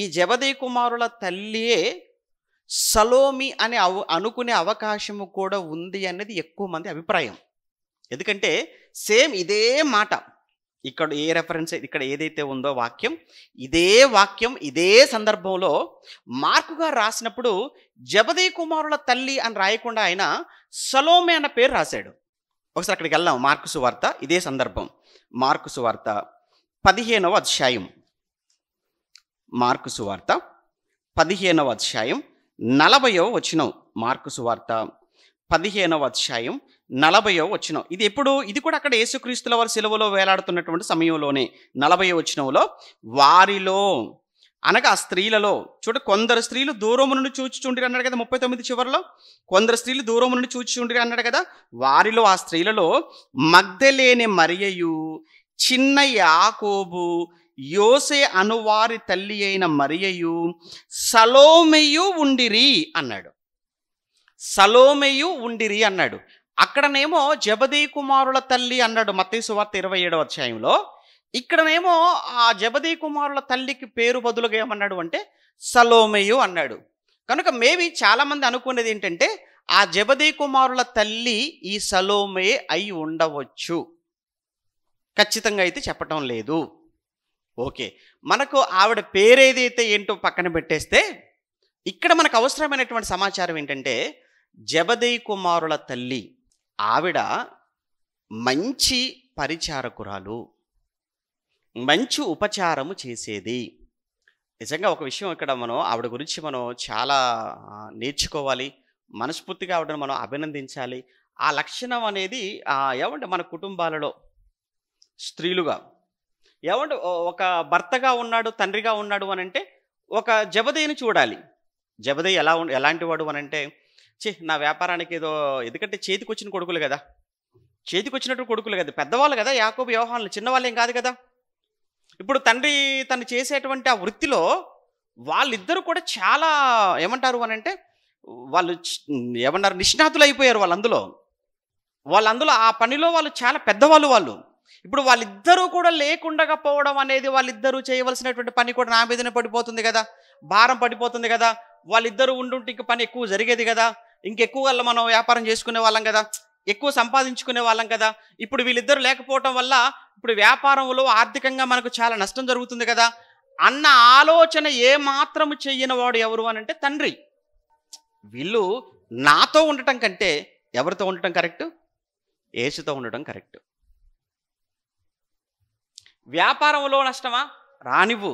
ఈ జబదయి కుమారుల తల్లియే సలోమి అని అవ అనుకునే అవకాశము కూడా ఉంది అన్నది ఎక్కువ మంది అభిప్రాయం ఎందుకంటే సేమ్ ఇదే మాట ఇక్కడ ఏ రెఫరెన్స్ ఇక్కడ ఏదైతే ఉందో వాక్యం ఇదే వాక్యం ఇదే సందర్భంలో మార్కు గారు రాసినప్పుడు జబదే కుమారుల తల్లి అని రాయకుండా ఆయన సలోమే అన్న పేరు రాశాడు ఒకసారి అక్కడికి వెళ్దాం మార్కు సువార్త ఇదే సందర్భం మార్కు సువార్త పదిహేనవ అధ్యాయం మార్కు సువార్త పదిహేనవ అధ్యాయం నలభయో వచనం మార్కు సువార్త పదిహేనవ అధ్యాయం నలభయో వచ్చిన ఇది ఎప్పుడు ఇది కూడా అక్కడ యేసుక్రీస్తుల వారి సెలవులో వేలాడుతున్నటువంటి సమయంలోనే నలభై వచ్చినంలో వారిలో అనగా స్త్రీలలో చూడ కొందరు స్త్రీలు దూరం నుండి చూచి చూచిచుండ్రి అన్నాడు కదా ముప్పై తొమ్మిది చివరిలో కొందరు స్త్రీలు దూరం నుండి చూచిచుండ్రి అన్నాడు కదా వారిలో ఆ స్త్రీలలో మగ్ధలేని మరియయు చిన్న యాకోబు యోసే అనువారి తల్లి అయిన మరియయు సలోమేయు ఉండిరి అన్నాడు సలోమేయు ఉండిరి అన్నాడు అక్కడనేమో జబదీ కుమారుల తల్లి అన్నాడు మత్తేసు వార్త ఇరవై ఏడవ అధ్యాయంలో ఇక్కడనేమో ఆ జబదీ కుమారుల తల్లికి పేరు బదులుగా ఏమన్నాడు అంటే సలోమయు అన్నాడు కనుక మేబీ చాలామంది అనుకునేది ఏంటంటే ఆ జబదీ కుమారుల తల్లి ఈ సలోమే అయి ఉండవచ్చు ఖచ్చితంగా అయితే చెప్పటం లేదు ఓకే మనకు ఆవిడ పేరేదైతే ఏంటో పక్కన పెట్టేస్తే ఇక్కడ మనకు అవసరమైనటువంటి సమాచారం ఏంటంటే జబదీ కుమారుల తల్లి ఆవిడ మంచి పరిచారకురాలు మంచి ఉపచారము చేసేది నిజంగా ఒక విషయం ఇక్కడ మనం ఆవిడ గురించి మనం చాలా నేర్చుకోవాలి మనస్ఫూర్తిగా ఆవిడను మనం అభినందించాలి ఆ లక్షణం అనేది ఏమంటే మన కుటుంబాలలో స్త్రీలుగా ఏమంటే ఒక భర్తగా ఉన్నాడు తండ్రిగా ఉన్నాడు అనంటే ఒక జబదయ్యను చూడాలి జబదయ్య ఎలా ఎలాంటి వాడు అనంటే అంటే చే నా వ్యాపారానికి ఏదో ఎందుకంటే చేతికి వచ్చిన కొడుకులు కదా చేతికి వచ్చినట్టు కొడుకులు కదా పెద్దవాళ్ళు కదా యాకోబు వ్యవహారాలు చిన్నవాళ్ళు ఏం కాదు కదా ఇప్పుడు తండ్రి తను చేసేటువంటి ఆ వృత్తిలో వాళ్ళిద్దరూ కూడా చాలా ఏమంటారు అని అంటే వాళ్ళు ఏమన్నారు నిష్ణాతులు అయిపోయారు వాళ్ళు అందులో వాళ్ళందులో ఆ పనిలో వాళ్ళు చాలా పెద్దవాళ్ళు వాళ్ళు ఇప్పుడు వాళ్ళిద్దరూ కూడా లేకుండా పోవడం అనేది వాళ్ళిద్దరూ చేయవలసినటువంటి పని కూడా నా మీదనే పడిపోతుంది కదా భారం పడిపోతుంది కదా వాళ్ళిద్దరూ ఉండుంటే ఇంక పని ఎక్కువ జరిగేది కదా ఇంకెక్కువ మనం వ్యాపారం చేసుకునే వాళ్ళం కదా ఎక్కువ సంపాదించుకునే వాళ్ళం కదా ఇప్పుడు వీళ్ళిద్దరు లేకపోవటం వల్ల ఇప్పుడు వ్యాపారంలో ఆర్థికంగా మనకు చాలా నష్టం జరుగుతుంది కదా అన్న ఆలోచన ఏమాత్రం వాడు ఎవరు అని అంటే తండ్రి వీళ్ళు నాతో ఉండటం కంటే ఎవరితో ఉండటం కరెక్ట్ ఏసుతో ఉండటం కరెక్ట్ వ్యాపారంలో నష్టమా రానివ్వు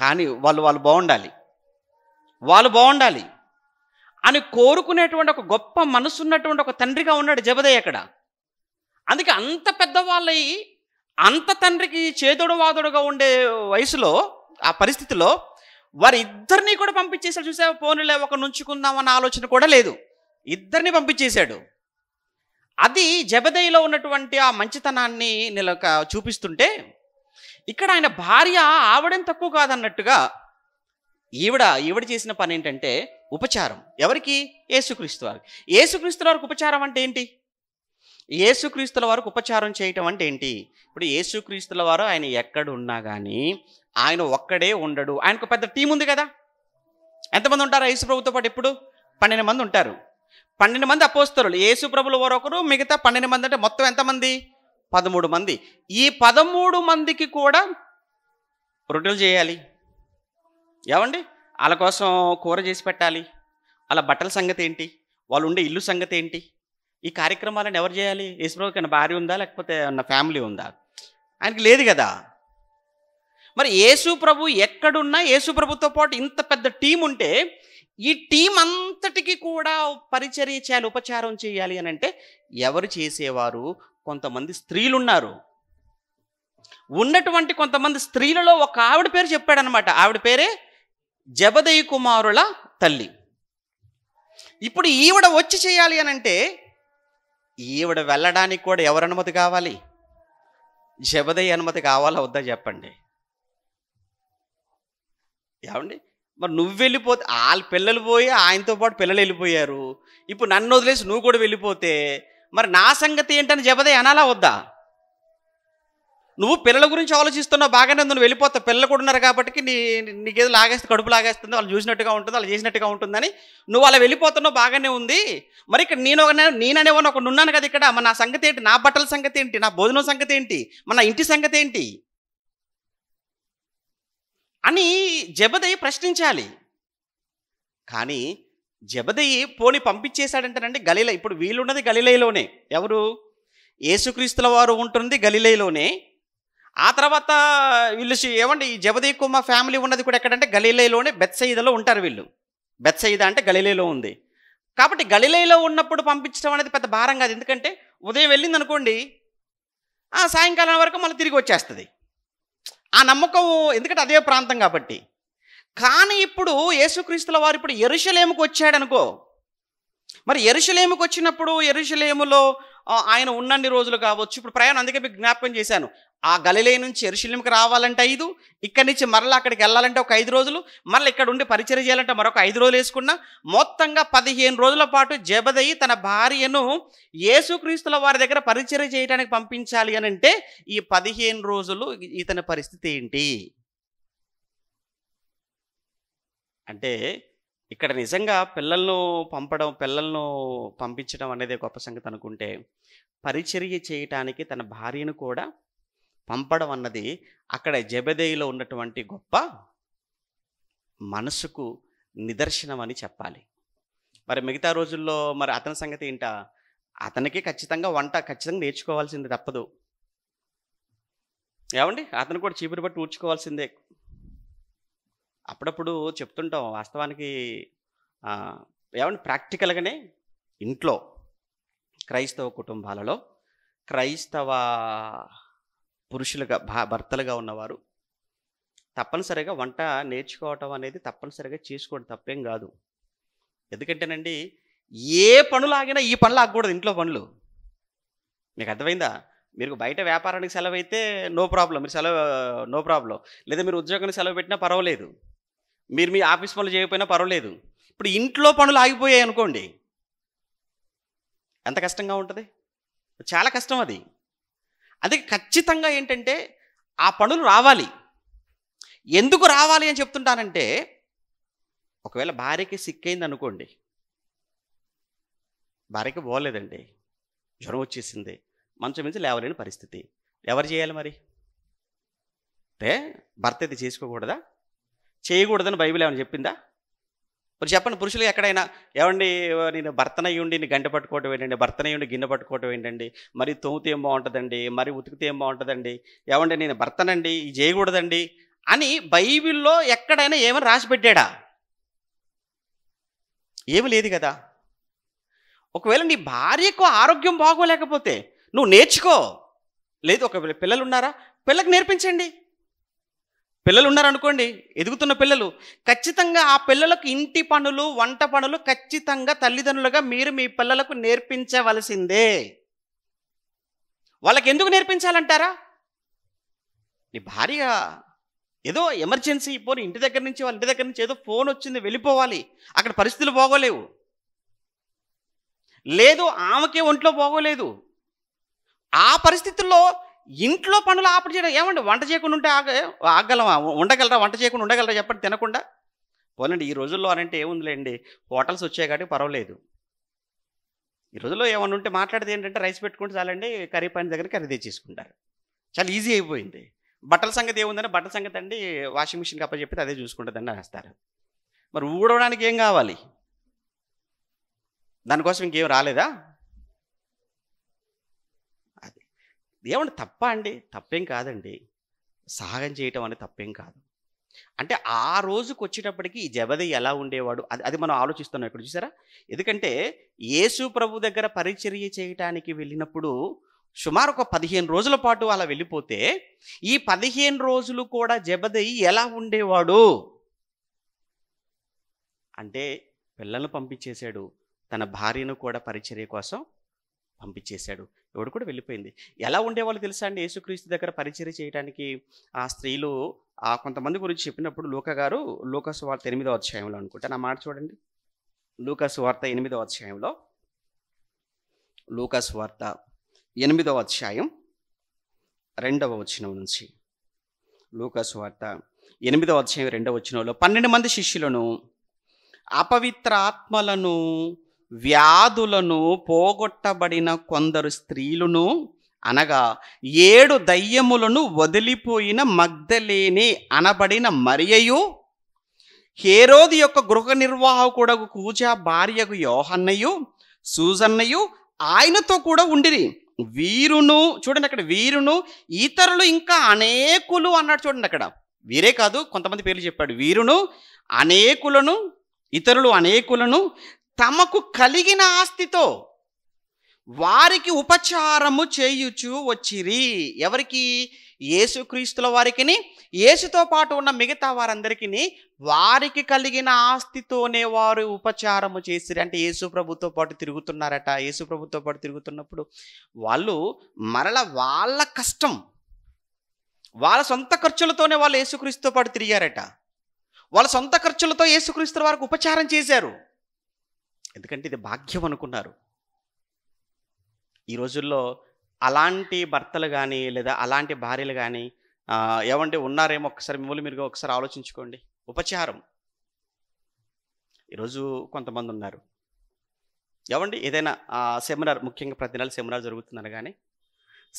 కానీ వాళ్ళు వాళ్ళు బాగుండాలి వాళ్ళు బాగుండాలి అని కోరుకునేటువంటి ఒక గొప్ప మనసు ఉన్నటువంటి ఒక తండ్రిగా ఉన్నాడు జబదయ్య అక్కడ అందుకే అంత పెద్దవాళ్ళయి అంత తండ్రికి చేదుడువాదుడుగా ఉండే వయసులో ఆ పరిస్థితిలో వారి ఇద్దరిని కూడా పంపించేశాడు చూసా పోనీలే ఒక నుంచుకుందాం అన్న ఆలోచన కూడా లేదు ఇద్దరిని పంపించేశాడు అది జబదయ్యలో ఉన్నటువంటి ఆ మంచితనాన్ని నిలక చూపిస్తుంటే ఇక్కడ ఆయన భార్య ఆవిడేం తక్కువ కాదన్నట్టుగా ఈవిడ ఈవిడ చేసిన పని ఏంటంటే ఉపచారం ఎవరికి ఏసుక్రీస్తు వారికి ఏసుక్రీస్తుల వారికి ఉపచారం అంటే ఏంటి ఏసుక్రీస్తుల వారికి ఉపచారం చేయటం అంటే ఏంటి ఇప్పుడు ఏసుక్రీస్తుల వారు ఆయన ఎక్కడ ఉన్నా కానీ ఆయన ఒక్కడే ఉండడు ఆయనకు పెద్ద టీం ఉంది కదా ఎంతమంది ఉంటారు యేసు ప్రభుతో పాటు ఇప్పుడు పన్నెండు మంది ఉంటారు పన్నెండు మంది అపోస్తరులు యేసు ప్రభులు వారొకరు మిగతా పన్నెండు మంది అంటే మొత్తం ఎంతమంది పదమూడు మంది ఈ పదమూడు మందికి కూడా రొట్టెలు చేయాలి ఏమండి వాళ్ళ కోసం కూర చేసి పెట్టాలి వాళ్ళ బట్టల సంగతి ఏంటి వాళ్ళు ఉండే ఇల్లు సంగతి ఏంటి ఈ కార్యక్రమాలను ఎవరు చేయాలి యేసుప్రభు కన్నా భార్య ఉందా లేకపోతే ఉన్న ఫ్యామిలీ ఉందా ఆయనకి లేదు కదా మరి యేసు ప్రభు ఎక్కడున్నా యేసు ప్రభుతో పాటు ఇంత పెద్ద టీం ఉంటే ఈ టీం అంతటికి కూడా పరిచర్య చేయాలి ఉపచారం చేయాలి అని అంటే ఎవరు చేసేవారు కొంతమంది స్త్రీలు ఉన్నారు ఉన్నటువంటి కొంతమంది స్త్రీలలో ఒక ఆవిడ పేరు చెప్పాడనమాట ఆవిడ పేరే జబదయ్య కుమారుల తల్లి ఇప్పుడు ఈవిడ వచ్చి చేయాలి అని అంటే ఈవిడ వెళ్ళడానికి కూడా ఎవరు అనుమతి కావాలి జబదయ్య అనుమతి కావాలా వద్దా చెప్పండి ఏమండి మరి నువ్వు వెళ్ళిపోతే వాళ్ళ పిల్లలు పోయి ఆయనతో పాటు పిల్లలు వెళ్ళిపోయారు ఇప్పుడు నన్ను వదిలేసి నువ్వు కూడా వెళ్ళిపోతే మరి నా సంగతి ఏంటని జబదయ్య అనాలా వద్దా నువ్వు పిల్లల గురించి ఆలోచిస్తున్నావు బాగానే నువ్వు వెళ్ళిపోతావు పిల్లలు కూడా ఉన్నారు కాబట్టి నీ నీకేదో లాగేస్తే కడుపు లాగేస్తుంది వాళ్ళు చూసినట్టుగా ఉంటుంది వాళ్ళు చేసినట్టుగా ఉంటుందని నువ్వు అలా వెళ్ళిపోతున్నావు బాగానే ఉంది మరి ఇక్కడ నేను ఒక ఉన్న ఒక ఉన్నాను కదా ఇక్కడ మన సంగతి ఏంటి నా బట్టల సంగతి ఏంటి నా భోజనం సంగతి ఏంటి మన ఇంటి సంగతి ఏంటి అని జబదయ్య ప్రశ్నించాలి కానీ జబదయ్యి పోని పంపించేశాడంటేనండి గలీల ఇప్పుడు వీళ్ళున్నది గలీలలోనే ఎవరు ఏసుక్రీస్తుల వారు ఉంటుంది గలీలలోనే ఆ తర్వాత వీళ్ళు ఏమంటే ఈ జబదీ కుమ్మ ఫ్యామిలీ ఉన్నది కూడా ఎక్కడంటే గలీలైలోనే బెత్సయిదలో ఉంటారు వీళ్ళు బెత్సయిద అంటే గలీలైలో ఉంది కాబట్టి గలీలైలో ఉన్నప్పుడు పంపించడం అనేది పెద్ద భారం కాదు ఎందుకంటే ఉదయం వెళ్ళింది అనుకోండి ఆ సాయంకాలం వరకు మళ్ళీ తిరిగి వచ్చేస్తుంది ఆ నమ్మకం ఎందుకంటే అదే ప్రాంతం కాబట్టి కానీ ఇప్పుడు యేసుక్రీస్తుల వారు ఇప్పుడు ఎరుషలేముకు వచ్చాడనుకో మరి ఎరుషలేముకు వచ్చినప్పుడు ఎరుషలేములో ఆయన ఉన్నన్ని రోజులు కావచ్చు ఇప్పుడు ప్రయాణం అందుకే మీకు జ్ఞాపకం చేశాను ఆ గలిలే నుంచి ఎరుశల్యంకి రావాలంటే ఐదు ఇక్కడి నుంచి మరలా అక్కడికి వెళ్ళాలంటే ఒక ఐదు రోజులు మరలా ఇక్కడ ఉండి పరిచయం చేయాలంటే మరొక ఐదు రోజులు వేసుకున్నా మొత్తంగా పదిహేను రోజుల పాటు జబదయ్యి తన భార్యను యేసుక్రీస్తుల వారి దగ్గర పరిచయం చేయడానికి పంపించాలి అని అంటే ఈ పదిహేను రోజులు ఇతని పరిస్థితి ఏంటి అంటే ఇక్కడ నిజంగా పిల్లలను పంపడం పిల్లలను పంపించడం అనేది గొప్ప సంగతి అనుకుంటే పరిచర్య చేయటానికి తన భార్యను కూడా పంపడం అన్నది అక్కడ జబెదేయిలో ఉన్నటువంటి గొప్ప మనసుకు నిదర్శనం అని చెప్పాలి మరి మిగతా రోజుల్లో మరి అతని సంగతి ఏంటా అతనికి ఖచ్చితంగా వంట ఖచ్చితంగా నేర్చుకోవాల్సింది తప్పదు ఏమండి అతను కూడా చీపురు పట్టి ఊడ్చుకోవాల్సిందే అప్పుడప్పుడు చెప్తుంటాం వాస్తవానికి ఏమండి ప్రాక్టికల్గానే ఇంట్లో క్రైస్తవ కుటుంబాలలో క్రైస్తవ పురుషులుగా భా భర్తలుగా ఉన్నవారు తప్పనిసరిగా వంట నేర్చుకోవటం అనేది తప్పనిసరిగా చేసుకోవడం తప్పేం కాదు ఎందుకంటేనండి ఏ పనులు ఆగినా ఈ పనులు ఆగకూడదు ఇంట్లో పనులు మీకు అర్థమైందా మీరు బయట వ్యాపారానికి సెలవు అయితే నో ప్రాబ్లం మీరు సెలవు నో ప్రాబ్లం లేదా మీరు ఉద్యోగానికి సెలవు పెట్టినా పర్వాలేదు మీరు మీ ఆఫీస్ పనులు చేయకపోయినా పర్వాలేదు ఇప్పుడు ఇంట్లో పనులు ఆగిపోయాయి అనుకోండి ఎంత కష్టంగా ఉంటుంది చాలా కష్టం అది అదే ఖచ్చితంగా ఏంటంటే ఆ పనులు రావాలి ఎందుకు రావాలి అని చెప్తుంటానంటే ఒకవేళ భార్యకి సిక్కైంది అనుకోండి భార్యకి పోలేదండి జ్వరం వచ్చేసింది మంచం మించి లేవలేని పరిస్థితి ఎవరు చేయాలి మరి అంటే భర్త ఇది చేసుకోకూడదా చేయకూడదని బైబిల్ ఏమైనా చెప్పిందా ఇప్పుడు చెప్పండి పురుషులు ఎక్కడైనా ఏమండి నేను భర్తనయ్యి ఉండి నేను గంట పట్టుకోవటం ఏంటండి భర్తనయ్యి ఉండి గిన్నె పట్టుకోవటం ఏంటండి మరి తోముతే ఏం బాగుంటుందండి మరి ఉతికితే ఏం బాగుంటుందండి ఏమండి నేను భర్తనండి ఇది చేయకూడదండి అని బైబిల్లో ఎక్కడైనా ఏమైనా రాసి పెట్టాడా ఏమి లేదు కదా ఒకవేళ నీ భార్యకు ఆరోగ్యం బాగోలేకపోతే నువ్వు నేర్చుకో లేదు ఒకవేళ పిల్లలు ఉన్నారా పిల్లకి నేర్పించండి పిల్లలు ఉన్నారనుకోండి ఎదుగుతున్న పిల్లలు ఖచ్చితంగా ఆ పిల్లలకు ఇంటి పనులు వంట పనులు ఖచ్చితంగా తల్లిదండ్రులుగా మీరు మీ పిల్లలకు నేర్పించవలసిందే వాళ్ళకి ఎందుకు నేర్పించాలంటారా నీ భార్య ఏదో ఎమర్జెన్సీ పోనీ ఇంటి దగ్గర నుంచి వాళ్ళ ఇంటి దగ్గర నుంచి ఏదో ఫోన్ వచ్చింది వెళ్ళిపోవాలి అక్కడ పరిస్థితులు బాగోలేవు లేదు ఆమెకే ఒంట్లో బాగోలేదు ఆ పరిస్థితుల్లో ఇంట్లో పనులు ఆపడి చేయడం ఏమండి వంట చేయకుండా ఉంటే ఆగ ఆగలమా ఉండగలరా వంట చేయకుండా ఉండగలరా చెప్పండి తినకుండా పోనండి ఈ రోజుల్లో అనంటే ఏముందిలేండి హోటల్స్ వచ్చాయి కాబట్టి పర్వాలేదు ఈ రోజుల్లో ఏమన్నా ఉంటే మాట్లాడేది ఏంటంటే రైస్ పెట్టుకుంటే చాలండి కర్రీ పని దగ్గర కర్రీ తెచ్చేసుకుంటారు చాలా ఈజీ అయిపోయింది బట్టల సంగతి ఏముందని బట్టల సంగతి అండి వాషింగ్ మిషన్కి అప్పచెప్పితే అదే చూసుకుంటుందని వేస్తారు మరి ఊడవడానికి ఏం కావాలి దానికోసం ఇంకేం రాలేదా ఏమంటే తప్ప అండి తప్పేం కాదండి సహాయం చేయటం అనేది తప్పేం కాదు అంటే ఆ రోజుకు వచ్చేటప్పటికి ఈ జబది ఎలా ఉండేవాడు అది అది మనం ఆలోచిస్తున్నాం ఇక్కడ చూసారా ఎందుకంటే యేసు ప్రభు దగ్గర పరిచర్య చేయటానికి వెళ్ళినప్పుడు సుమారు ఒక పదిహేను రోజుల పాటు అలా వెళ్ళిపోతే ఈ పదిహేను రోజులు కూడా జబదయి ఎలా ఉండేవాడు అంటే పిల్లలను పంపించేశాడు తన భార్యను కూడా పరిచర్య కోసం పంపించేశాడు ఎవడు కూడా వెళ్ళిపోయింది ఎలా ఉండేవాళ్ళు తెలుసా అండి యేసుక్రీస్తు దగ్గర పరిచయం చేయడానికి ఆ స్త్రీలు ఆ కొంతమంది గురించి చెప్పినప్పుడు లూక గారు వార్త ఎనిమిదో అధ్యాయంలో అనుకుంటా నా మాట చూడండి లూకసు వార్త ఎనిమిదో అధ్యాయంలో లూకస్ వార్త ఎనిమిదవ అధ్యాయం రెండవ వచనం నుంచి లూకస్ వార్త ఎనిమిదవ అధ్యాయం రెండవ వచనంలో పన్నెండు మంది శిష్యులను అపవిత్ర ఆత్మలను వ్యాధులను పోగొట్టబడిన కొందరు స్త్రీలును అనగా ఏడు దయ్యములను వదిలిపోయిన మగ్ధలేని అనబడిన మరియయు హేరోది యొక్క గృహ నిర్వాహకుడకు కూజా భార్యకు యోహన్నయు సూజన్నయు ఆయనతో కూడా ఉండిరి వీరును చూడండి అక్కడ వీరును ఇతరులు ఇంకా అనేకులు అన్నాడు చూడండి అక్కడ వీరే కాదు కొంతమంది పేర్లు చెప్పాడు వీరును అనేకులను ఇతరులు అనేకులను తమకు కలిగిన ఆస్తితో వారికి ఉపచారము చేయుచు వచ్చిరి ఎవరికి యేసుక్రీస్తుల వారికిని యేసుతో పాటు ఉన్న మిగతా వారందరికీ వారికి కలిగిన ఆస్తితోనే వారు ఉపచారము చేసిరి అంటే యేసు ప్రభుతో పాటు తిరుగుతున్నారట యేసు ప్రభుతో పాటు తిరుగుతున్నప్పుడు వాళ్ళు మరల వాళ్ళ కష్టం వాళ్ళ సొంత ఖర్చులతోనే వాళ్ళు యేసుక్రీస్తుతో పాటు తిరిగారట వాళ్ళ సొంత ఖర్చులతో యేసుక్రీస్తుల వారికి ఉపచారం చేశారు ఎందుకంటే ఇది భాగ్యం అనుకున్నారు ఈ రోజుల్లో అలాంటి భర్తలు కానీ లేదా అలాంటి భార్యలు కానీ ఏమంటే ఉన్నారేమో ఒకసారి మిమ్మల్ని మీరు ఒకసారి ఆలోచించుకోండి ఉపచారం ఈరోజు కొంతమంది ఉన్నారు ఏమండి ఏదైనా సెమినార్ ముఖ్యంగా ప్రతి నెల సెమినార్ జరుగుతున్నారు కానీ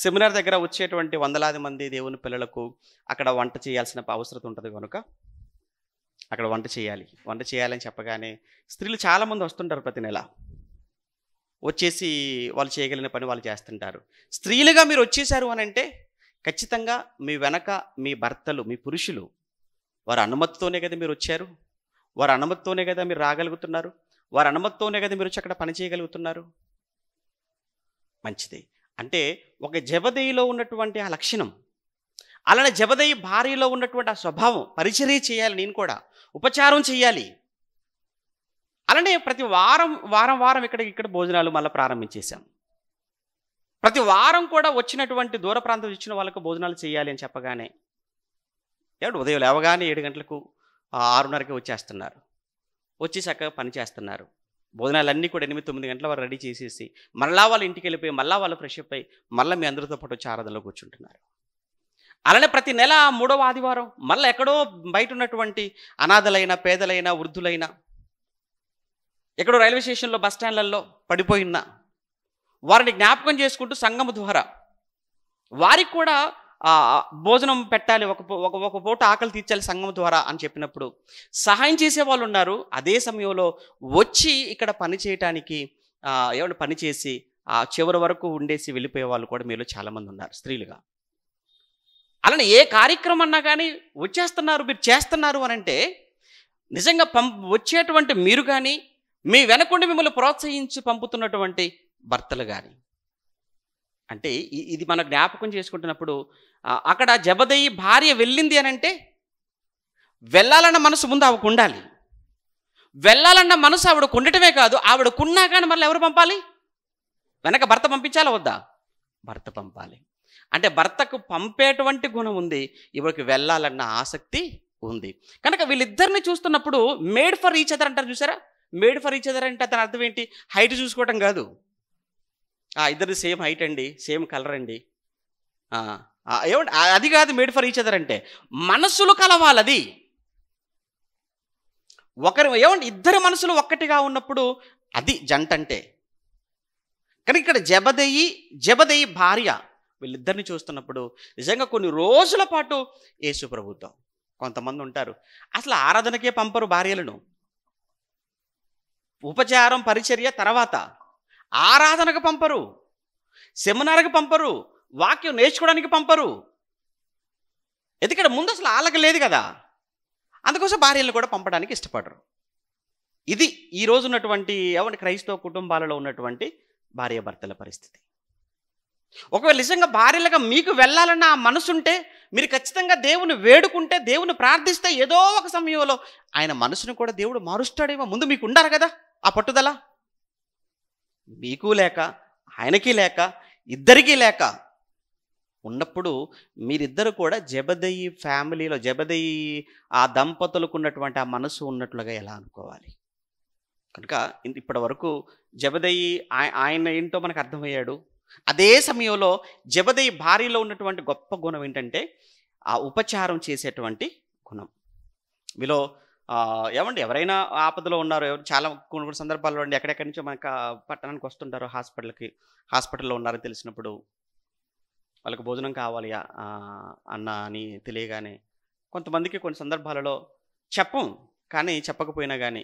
సెమినార్ దగ్గర వచ్చేటువంటి వందలాది మంది దేవుని పిల్లలకు అక్కడ వంట చేయాల్సిన అవసరం ఉంటుంది కనుక అక్కడ వంట చేయాలి వంట చేయాలని చెప్పగానే స్త్రీలు చాలామంది వస్తుంటారు ప్రతి నెల వచ్చేసి వాళ్ళు చేయగలిగిన పని వాళ్ళు చేస్తుంటారు స్త్రీలుగా మీరు వచ్చేసారు అని అంటే ఖచ్చితంగా మీ వెనక మీ భర్తలు మీ పురుషులు వారి అనుమతితోనే కదా మీరు వచ్చారు వారి అనుమతితోనే కదా మీరు రాగలుగుతున్నారు వారి అనుమతితోనే కదా మీరు వచ్చి అక్కడ పని చేయగలుగుతున్నారు మంచిది అంటే ఒక జబదేయిలో ఉన్నటువంటి ఆ లక్షణం అలానే జబదయ్య భార్యలో ఉన్నటువంటి ఆ స్వభావం పరిచర్య చేయాలి నేను కూడా ఉపచారం చేయాలి అలానే ప్రతి వారం వారం వారం ఇక్కడ ఇక్కడ భోజనాలు మళ్ళీ ప్రారంభించేశాం ప్రతి వారం కూడా వచ్చినటువంటి దూర ప్రాంతం ఇచ్చిన వాళ్ళకు భోజనాలు చేయాలి అని చెప్పగానే ఏడు ఉదయం లేవగానే ఏడు గంటలకు ఆరున్నరకి వచ్చేస్తున్నారు వచ్చి చక్కగా పని చేస్తున్నారు భోజనాలన్నీ కూడా ఎనిమిది తొమ్మిది గంటల వరకు రెడీ చేసేసి మళ్ళా వాళ్ళ ఇంటికి వెళ్ళిపోయి మళ్ళా వాళ్ళు ఫ్రెష్ అప్ మళ్ళీ మీ అందరితో పాటు వచ్చి ఆరాధనలో కూర్చుంటున్నారు అలానే ప్రతి నెల మూడవ ఆదివారం మళ్ళీ ఎక్కడో బయట ఉన్నటువంటి అనాథలైన పేదలైన వృద్ధులైన ఎక్కడో రైల్వే స్టేషన్లో బస్ స్టాండ్లలో పడిపోయిన వారిని జ్ఞాపకం చేసుకుంటూ సంఘము ద్వారా వారికి కూడా భోజనం పెట్టాలి ఒక ఒక పూట ఆకలి తీర్చాలి సంఘం ద్వారా అని చెప్పినప్పుడు సహాయం చేసే వాళ్ళు ఉన్నారు అదే సమయంలో వచ్చి ఇక్కడ పని చేయటానికి ఏమైనా పని చేసి చివరి వరకు ఉండేసి వెళ్ళిపోయే వాళ్ళు కూడా మీలో చాలామంది ఉన్నారు స్త్రీలుగా అలానే ఏ కార్యక్రమం అన్నా కానీ వచ్చేస్తున్నారు మీరు చేస్తున్నారు అని అంటే నిజంగా పం వచ్చేటువంటి మీరు కానీ మీ వెనకుండి మిమ్మల్ని ప్రోత్సహించి పంపుతున్నటువంటి భర్తలు కానీ అంటే ఇది మన జ్ఞాపకం చేసుకుంటున్నప్పుడు అక్కడ జబదయి భార్య వెళ్ళింది అని అంటే వెళ్ళాలన్న మనసు ముందు ఆవిడకు ఉండాలి వెళ్ళాలన్న మనసు ఆవిడకు ఉండటమే కాదు ఆవిడకున్నా కానీ మళ్ళీ ఎవరు పంపాలి వెనక భర్త పంపించాలా వద్దా భర్త పంపాలి అంటే భర్తకు పంపేటువంటి గుణం ఉంది ఇవిడికి వెళ్ళాలన్న ఆసక్తి ఉంది కనుక వీళ్ళిద్దరిని చూస్తున్నప్పుడు మేడ్ ఫర్ ఈచ్ అదర్ అంటారు చూసారా మేడ్ ఫర్ ఈచ్ అదర్ అంటే అతని అర్థం ఏంటి హైట్ చూసుకోవటం కాదు ఆ ఇద్దరిది సేమ్ హైట్ అండి సేమ్ కలర్ అండి ఏమంటే అది కాదు మేడ్ ఫర్ ఈచ్ అదర్ అంటే మనసులు కలవాలది ఒకరు ఏమంటే ఇద్దరు మనసులు ఒక్కటిగా ఉన్నప్పుడు అది జంట అంటే కానీ ఇక్కడ జబదయి జబదయి భార్య వీళ్ళిద్దరిని చూస్తున్నప్పుడు నిజంగా కొన్ని రోజుల పాటు యేసు ప్రభుత్వం కొంతమంది ఉంటారు అసలు ఆరాధనకే పంపరు భార్యలను ఉపచారం పరిచర్య తర్వాత ఆరాధనకు పంపరు సెమినార్కి పంపరు వాక్యం నేర్చుకోవడానికి పంపరు ఎందుకంటే ముందు అసలు ఆలక లేదు కదా అందుకోసం భార్యలను కూడా పంపడానికి ఇష్టపడరు ఇది ఈరోజు ఉన్నటువంటి ఎవరి క్రైస్తవ కుటుంబాలలో ఉన్నటువంటి భార్యాభర్తల పరిస్థితి ఒకవేళ నిజంగా భార్యలుగా మీకు వెళ్ళాలన్న ఆ మనసుంటే మీరు ఖచ్చితంగా దేవుని వేడుకుంటే దేవుని ప్రార్థిస్తే ఏదో ఒక సమయంలో ఆయన మనసును కూడా దేవుడు మారుస్తాడేమో ముందు మీకు ఉండాలి కదా ఆ పట్టుదల మీకు లేక ఆయనకి లేక ఇద్దరికీ లేక ఉన్నప్పుడు మీరిద్దరు కూడా జబదయి ఫ్యామిలీలో జబదయి ఆ దంపతులకు ఉన్నటువంటి ఆ మనసు ఉన్నట్లుగా ఎలా అనుకోవాలి కనుక ఇప్పటి వరకు జబదయి ఆయన ఏంటో మనకు అర్థమయ్యాడు అదే సమయంలో జబదయ్య భార్యలో ఉన్నటువంటి గొప్ప గుణం ఏంటంటే ఆ ఉపచారం చేసేటువంటి గుణం వీలో ఏమండి ఎవరైనా ఆపదలో ఉన్నారు చాలా కొన్ని కొన్ని సందర్భాల్లో అండి ఎక్కడెక్కడి నుంచో మనకు పట్టణానికి వస్తుంటారు హాస్పిటల్కి హాస్పిటల్లో ఉన్నారని తెలిసినప్పుడు వాళ్ళకి భోజనం కావాలి అన్న అని తెలియగానే కొంతమందికి కొన్ని సందర్భాలలో చెప్పం కానీ చెప్పకపోయినా కానీ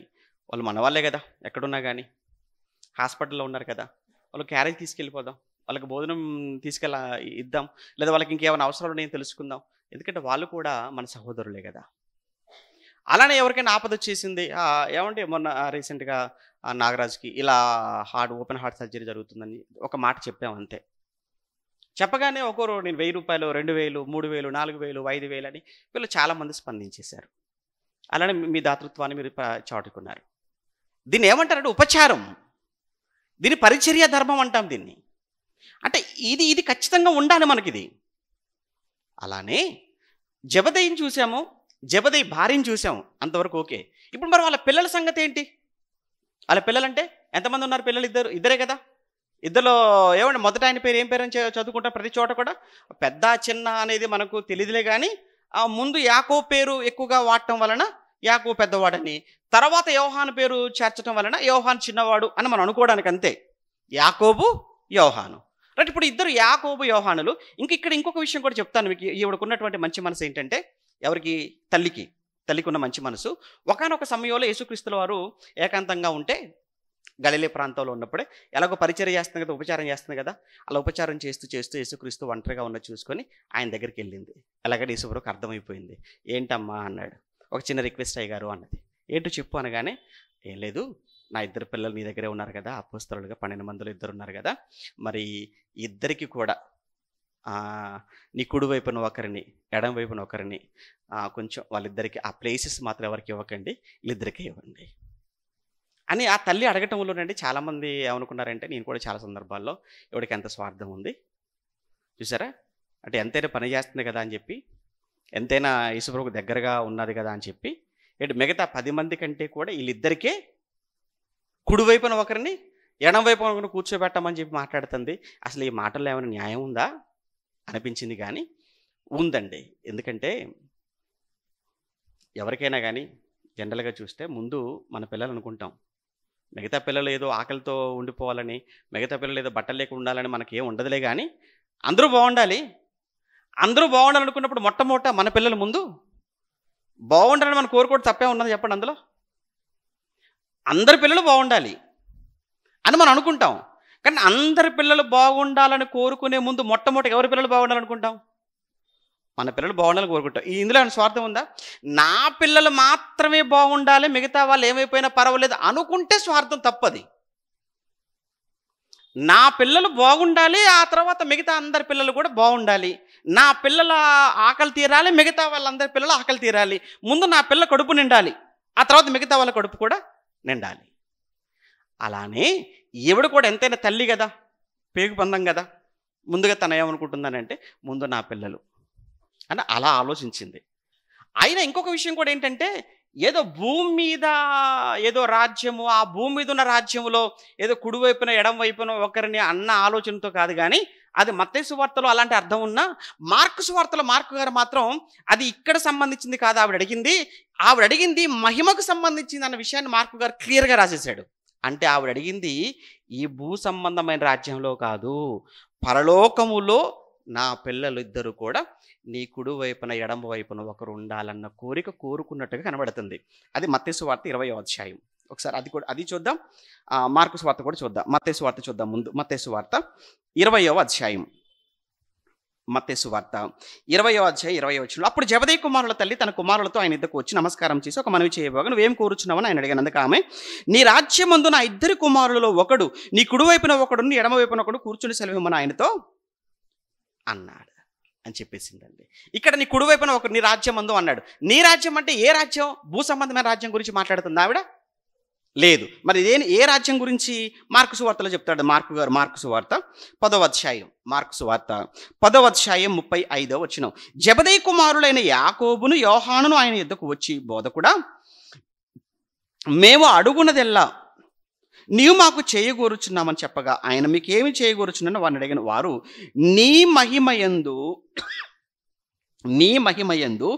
వాళ్ళు మనవాళ్ళే కదా ఎక్కడున్నా కానీ హాస్పిటల్లో ఉన్నారు కదా వాళ్ళు క్యారేజ్ తీసుకెళ్ళిపోదాం వాళ్ళకి భోజనం తీసుకెళ్ళ ఇద్దాం లేదా వాళ్ళకి ఇంకేమైనా అవసరాలు ఉన్నాయని తెలుసుకుందాం ఎందుకంటే వాళ్ళు కూడా మన సహోదరులే కదా అలానే ఎవరికైనా ఆపద వచ్చేసింది ఏమంటే మొన్న రీసెంట్గా నాగరాజ్కి ఇలా హార్ట్ ఓపెన్ హార్ట్ సర్జరీ జరుగుతుందని ఒక మాట చెప్పాము అంతే చెప్పగానే ఒకరు నేను వెయ్యి రూపాయలు రెండు వేలు మూడు వేలు నాలుగు వేలు ఐదు వేలు అని వీళ్ళు చాలామంది స్పందించేశారు అలానే మీ దాతృత్వాన్ని మీరు చాటుకున్నారు దీన్ని ఏమంటారంటే ఉపచారం దీని పరిచర్య ధర్మం అంటాం దీన్ని అంటే ఇది ఇది ఖచ్చితంగా ఉండాలి మనకిది అలానే జబదయ్యని చూసాము జబదయ్య భార్యని చూసాము అంతవరకు ఓకే ఇప్పుడు మరి వాళ్ళ పిల్లల సంగతి ఏంటి వాళ్ళ పిల్లలంటే ఎంతమంది ఉన్నారు పిల్లలు ఇద్దరు ఇద్దరే కదా ఇద్దరులో ఏమండి మొదట ఆయన పేరు ఏం పేరు అని చదువుకుంటా ప్రతి చోట కూడా పెద్ద చిన్న అనేది మనకు తెలియదులే కానీ ఆ ముందు యాకో పేరు ఎక్కువగా వాడటం వలన యాకో పెద్దవాడని తర్వాత యోహాన్ పేరు చేర్చడం వలన యోహాన్ చిన్నవాడు అని మనం అనుకోవడానికి అంతే యాకోబు యోహాను రైట్ ఇప్పుడు ఇద్దరు యాకోబు యోహానులు ఇంక ఇక్కడ ఇంకొక విషయం కూడా చెప్తాను మీకు ఈవిడకున్నటువంటి మంచి మనసు ఏంటంటే ఎవరికి తల్లికి తల్లికి ఉన్న మంచి మనసు ఒకనొక సమయంలో యేసుక్రీస్తుల వారు ఏకాంతంగా ఉంటే గలిలే ప్రాంతంలో ఉన్నప్పుడే ఎలాగో పరిచయం చేస్తుంది కదా ఉపచారం చేస్తుంది కదా అలా ఉపచారం చేస్తూ చేస్తూ యేసుక్రీస్తు ఒంటరిగా ఉన్న చూసుకొని ఆయన దగ్గరికి వెళ్ళింది ఎలాగంటే యేసుప్రభుకి అర్థమైపోయింది ఏంటమ్మా అన్నాడు ఒక చిన్న రిక్వెస్ట్ అయ్యారు అన్నది ఏంటో చెప్పు అనగానే ఏం లేదు నా ఇద్దరు పిల్లలు నీ దగ్గరే ఉన్నారు కదా అపోస్తలుగా పన్నెండు మందులు ఇద్దరు ఉన్నారు కదా మరి ఇద్దరికి కూడా నీ కుడి వైపున ఒకరిని ఎడం వైపున ఒకరిని కొంచెం వాళ్ళిద్దరికి ఆ ప్లేసెస్ మాత్రం ఎవరికి ఇవ్వకండి వీళ్ళిద్దరికే ఇవ్వండి అని ఆ తల్లి అడగటంలోనండి చాలామంది ఏమనుకున్నారంటే నేను కూడా చాలా సందర్భాల్లో ఎవరికి ఎంత స్వార్థం ఉంది చూసారా అంటే ఎంతైనా పని చేస్తుంది కదా అని చెప్పి ఎంతైనా ఈశ్వరుకు దగ్గరగా ఉన్నది కదా అని చెప్పి ఇటు మిగతా పది మంది కంటే కూడా వీళ్ళిద్దరికే కుడివైపున ఒకరిని వైపు ఒకరిని కూర్చోబెట్టమని చెప్పి మాట్లాడుతుంది అసలు ఈ మాటల్లో ఏమైనా న్యాయం ఉందా అనిపించింది కానీ ఉందండి ఎందుకంటే ఎవరికైనా కానీ జనరల్గా చూస్తే ముందు మన పిల్లలు అనుకుంటాం మిగతా పిల్లలు ఏదో ఆకలితో ఉండిపోవాలని మిగతా పిల్లలు ఏదో బట్టలు లేక ఉండాలని మనకి ఏం ఉండదులే కానీ అందరూ బాగుండాలి అందరూ బాగుండాలనుకున్నప్పుడు మొట్టమొదట మన పిల్లల ముందు బాగుండాలని మనం కోరుకోవడం తప్పే ఉన్నది చెప్పండి అందులో అందరి పిల్లలు బాగుండాలి అని మనం అనుకుంటాం కానీ అందరి పిల్లలు బాగుండాలని కోరుకునే ముందు మొట్టమొదటి ఎవరి పిల్లలు బాగుండాలనుకుంటాం మన పిల్లలు బాగుండాలని కోరుకుంటాం ఈ ఇందులో స్వార్థం ఉందా నా పిల్లలు మాత్రమే బాగుండాలి మిగతా వాళ్ళు ఏమైపోయినా పర్వాలేదు అనుకుంటే స్వార్థం తప్పది నా పిల్లలు బాగుండాలి ఆ తర్వాత మిగతా అందరి పిల్లలు కూడా బాగుండాలి నా పిల్లల ఆకలి తీరాలి మిగతా వాళ్ళందరి పిల్లల ఆకలి తీరాలి ముందు నా పిల్ల కడుపు నిండాలి ఆ తర్వాత మిగతా వాళ్ళ కడుపు కూడా నిండాలి అలానే ఈవిడ కూడా ఎంతైనా తల్లి కదా పేగు పందం కదా ముందుగా తన ఏమనుకుంటుందనంటే ముందు నా పిల్లలు అని అలా ఆలోచించింది ఆయన ఇంకొక విషయం కూడా ఏంటంటే ఏదో భూమి మీద ఏదో రాజ్యము ఆ భూమి మీద ఉన్న రాజ్యములో ఏదో కుడివైపున ఎడం వైపున ఒకరిని అన్న ఆలోచనతో కాదు కానీ అది మత్తేసు వార్తలో అలాంటి అర్థం ఉన్నా మార్కుసు వార్తలో మార్కు గారు మాత్రం అది ఇక్కడ సంబంధించింది కాదు ఆవిడ అడిగింది ఆవిడ అడిగింది మహిమకు సంబంధించింది అన్న విషయాన్ని మార్కు గారు క్లియర్గా రాసేశాడు అంటే ఆవిడ అడిగింది ఈ భూ సంబంధమైన రాజ్యంలో కాదు పరలోకములో నా పిల్లలు ఇద్దరు కూడా నీ కుడి వైపున ఎడమ వైపున ఒకరు ఉండాలన్న కోరిక కోరుకున్నట్టుగా కనబడుతుంది అది మత్స్సు వార్త ఇరవై అధ్యాయం ఒకసారి అది కూడా అది చూద్దాం మార్కు వార్త కూడా చూద్దాం మత్తేసు వార్త చూద్దాం ముందు మత్తేసు వార్త ఇరవయో అధ్యాయం మతేసు వార్త ఇరవయో అధ్యాయం ఇరవై వచ్చిన అప్పుడు జవదే కుమారుల తల్లి తన కుమారులతో ఆయన ఇద్దరు వచ్చి నమస్కారం చేసి ఒక మనవి చేయబోగా నువ్వేం కోరుచున్నావని ఆయన అడిగినందుకు ఆమె నీ రాజ్యం ముందు నా ఇద్దరు కుమారులలో ఒకడు నీ కుడివైపున ఒకడు నీ ఎడమవైపున ఒకడు కూర్చుని సెలవిమ్మని ఆయనతో అన్నాడు అని చెప్పేసిందండి ఇక్కడ నీ కుడివైపున ఒక నీ రాజ్యం అందు అన్నాడు నీ రాజ్యం అంటే ఏ రాజ్యం భూ సంబంధమైన రాజ్యం గురించి మాట్లాడుతుంది ఆవిడ లేదు మరి దేని ఏ రాజ్యం గురించి మార్కు సువార్తలో చెప్తాడు మార్కు గారు మార్కు సువార్త పదవ అధ్యాయం మార్కు సువార్త పదవ అధ్యాయం ముప్పై ఐదో వచ్చిన జబదై కుమారులైన యాకోబును యోహానును ఆయన యుద్ధకు వచ్చి బోధ కూడా మేము అడుగునదెల్లా నీవు మాకు చేయగూరుచున్నామని చెప్పగా ఆయన మీకేమి చేయగోరుచున్నాను వారిని అడిగిన వారు నీ మహిమయందు నీ మహిమయందు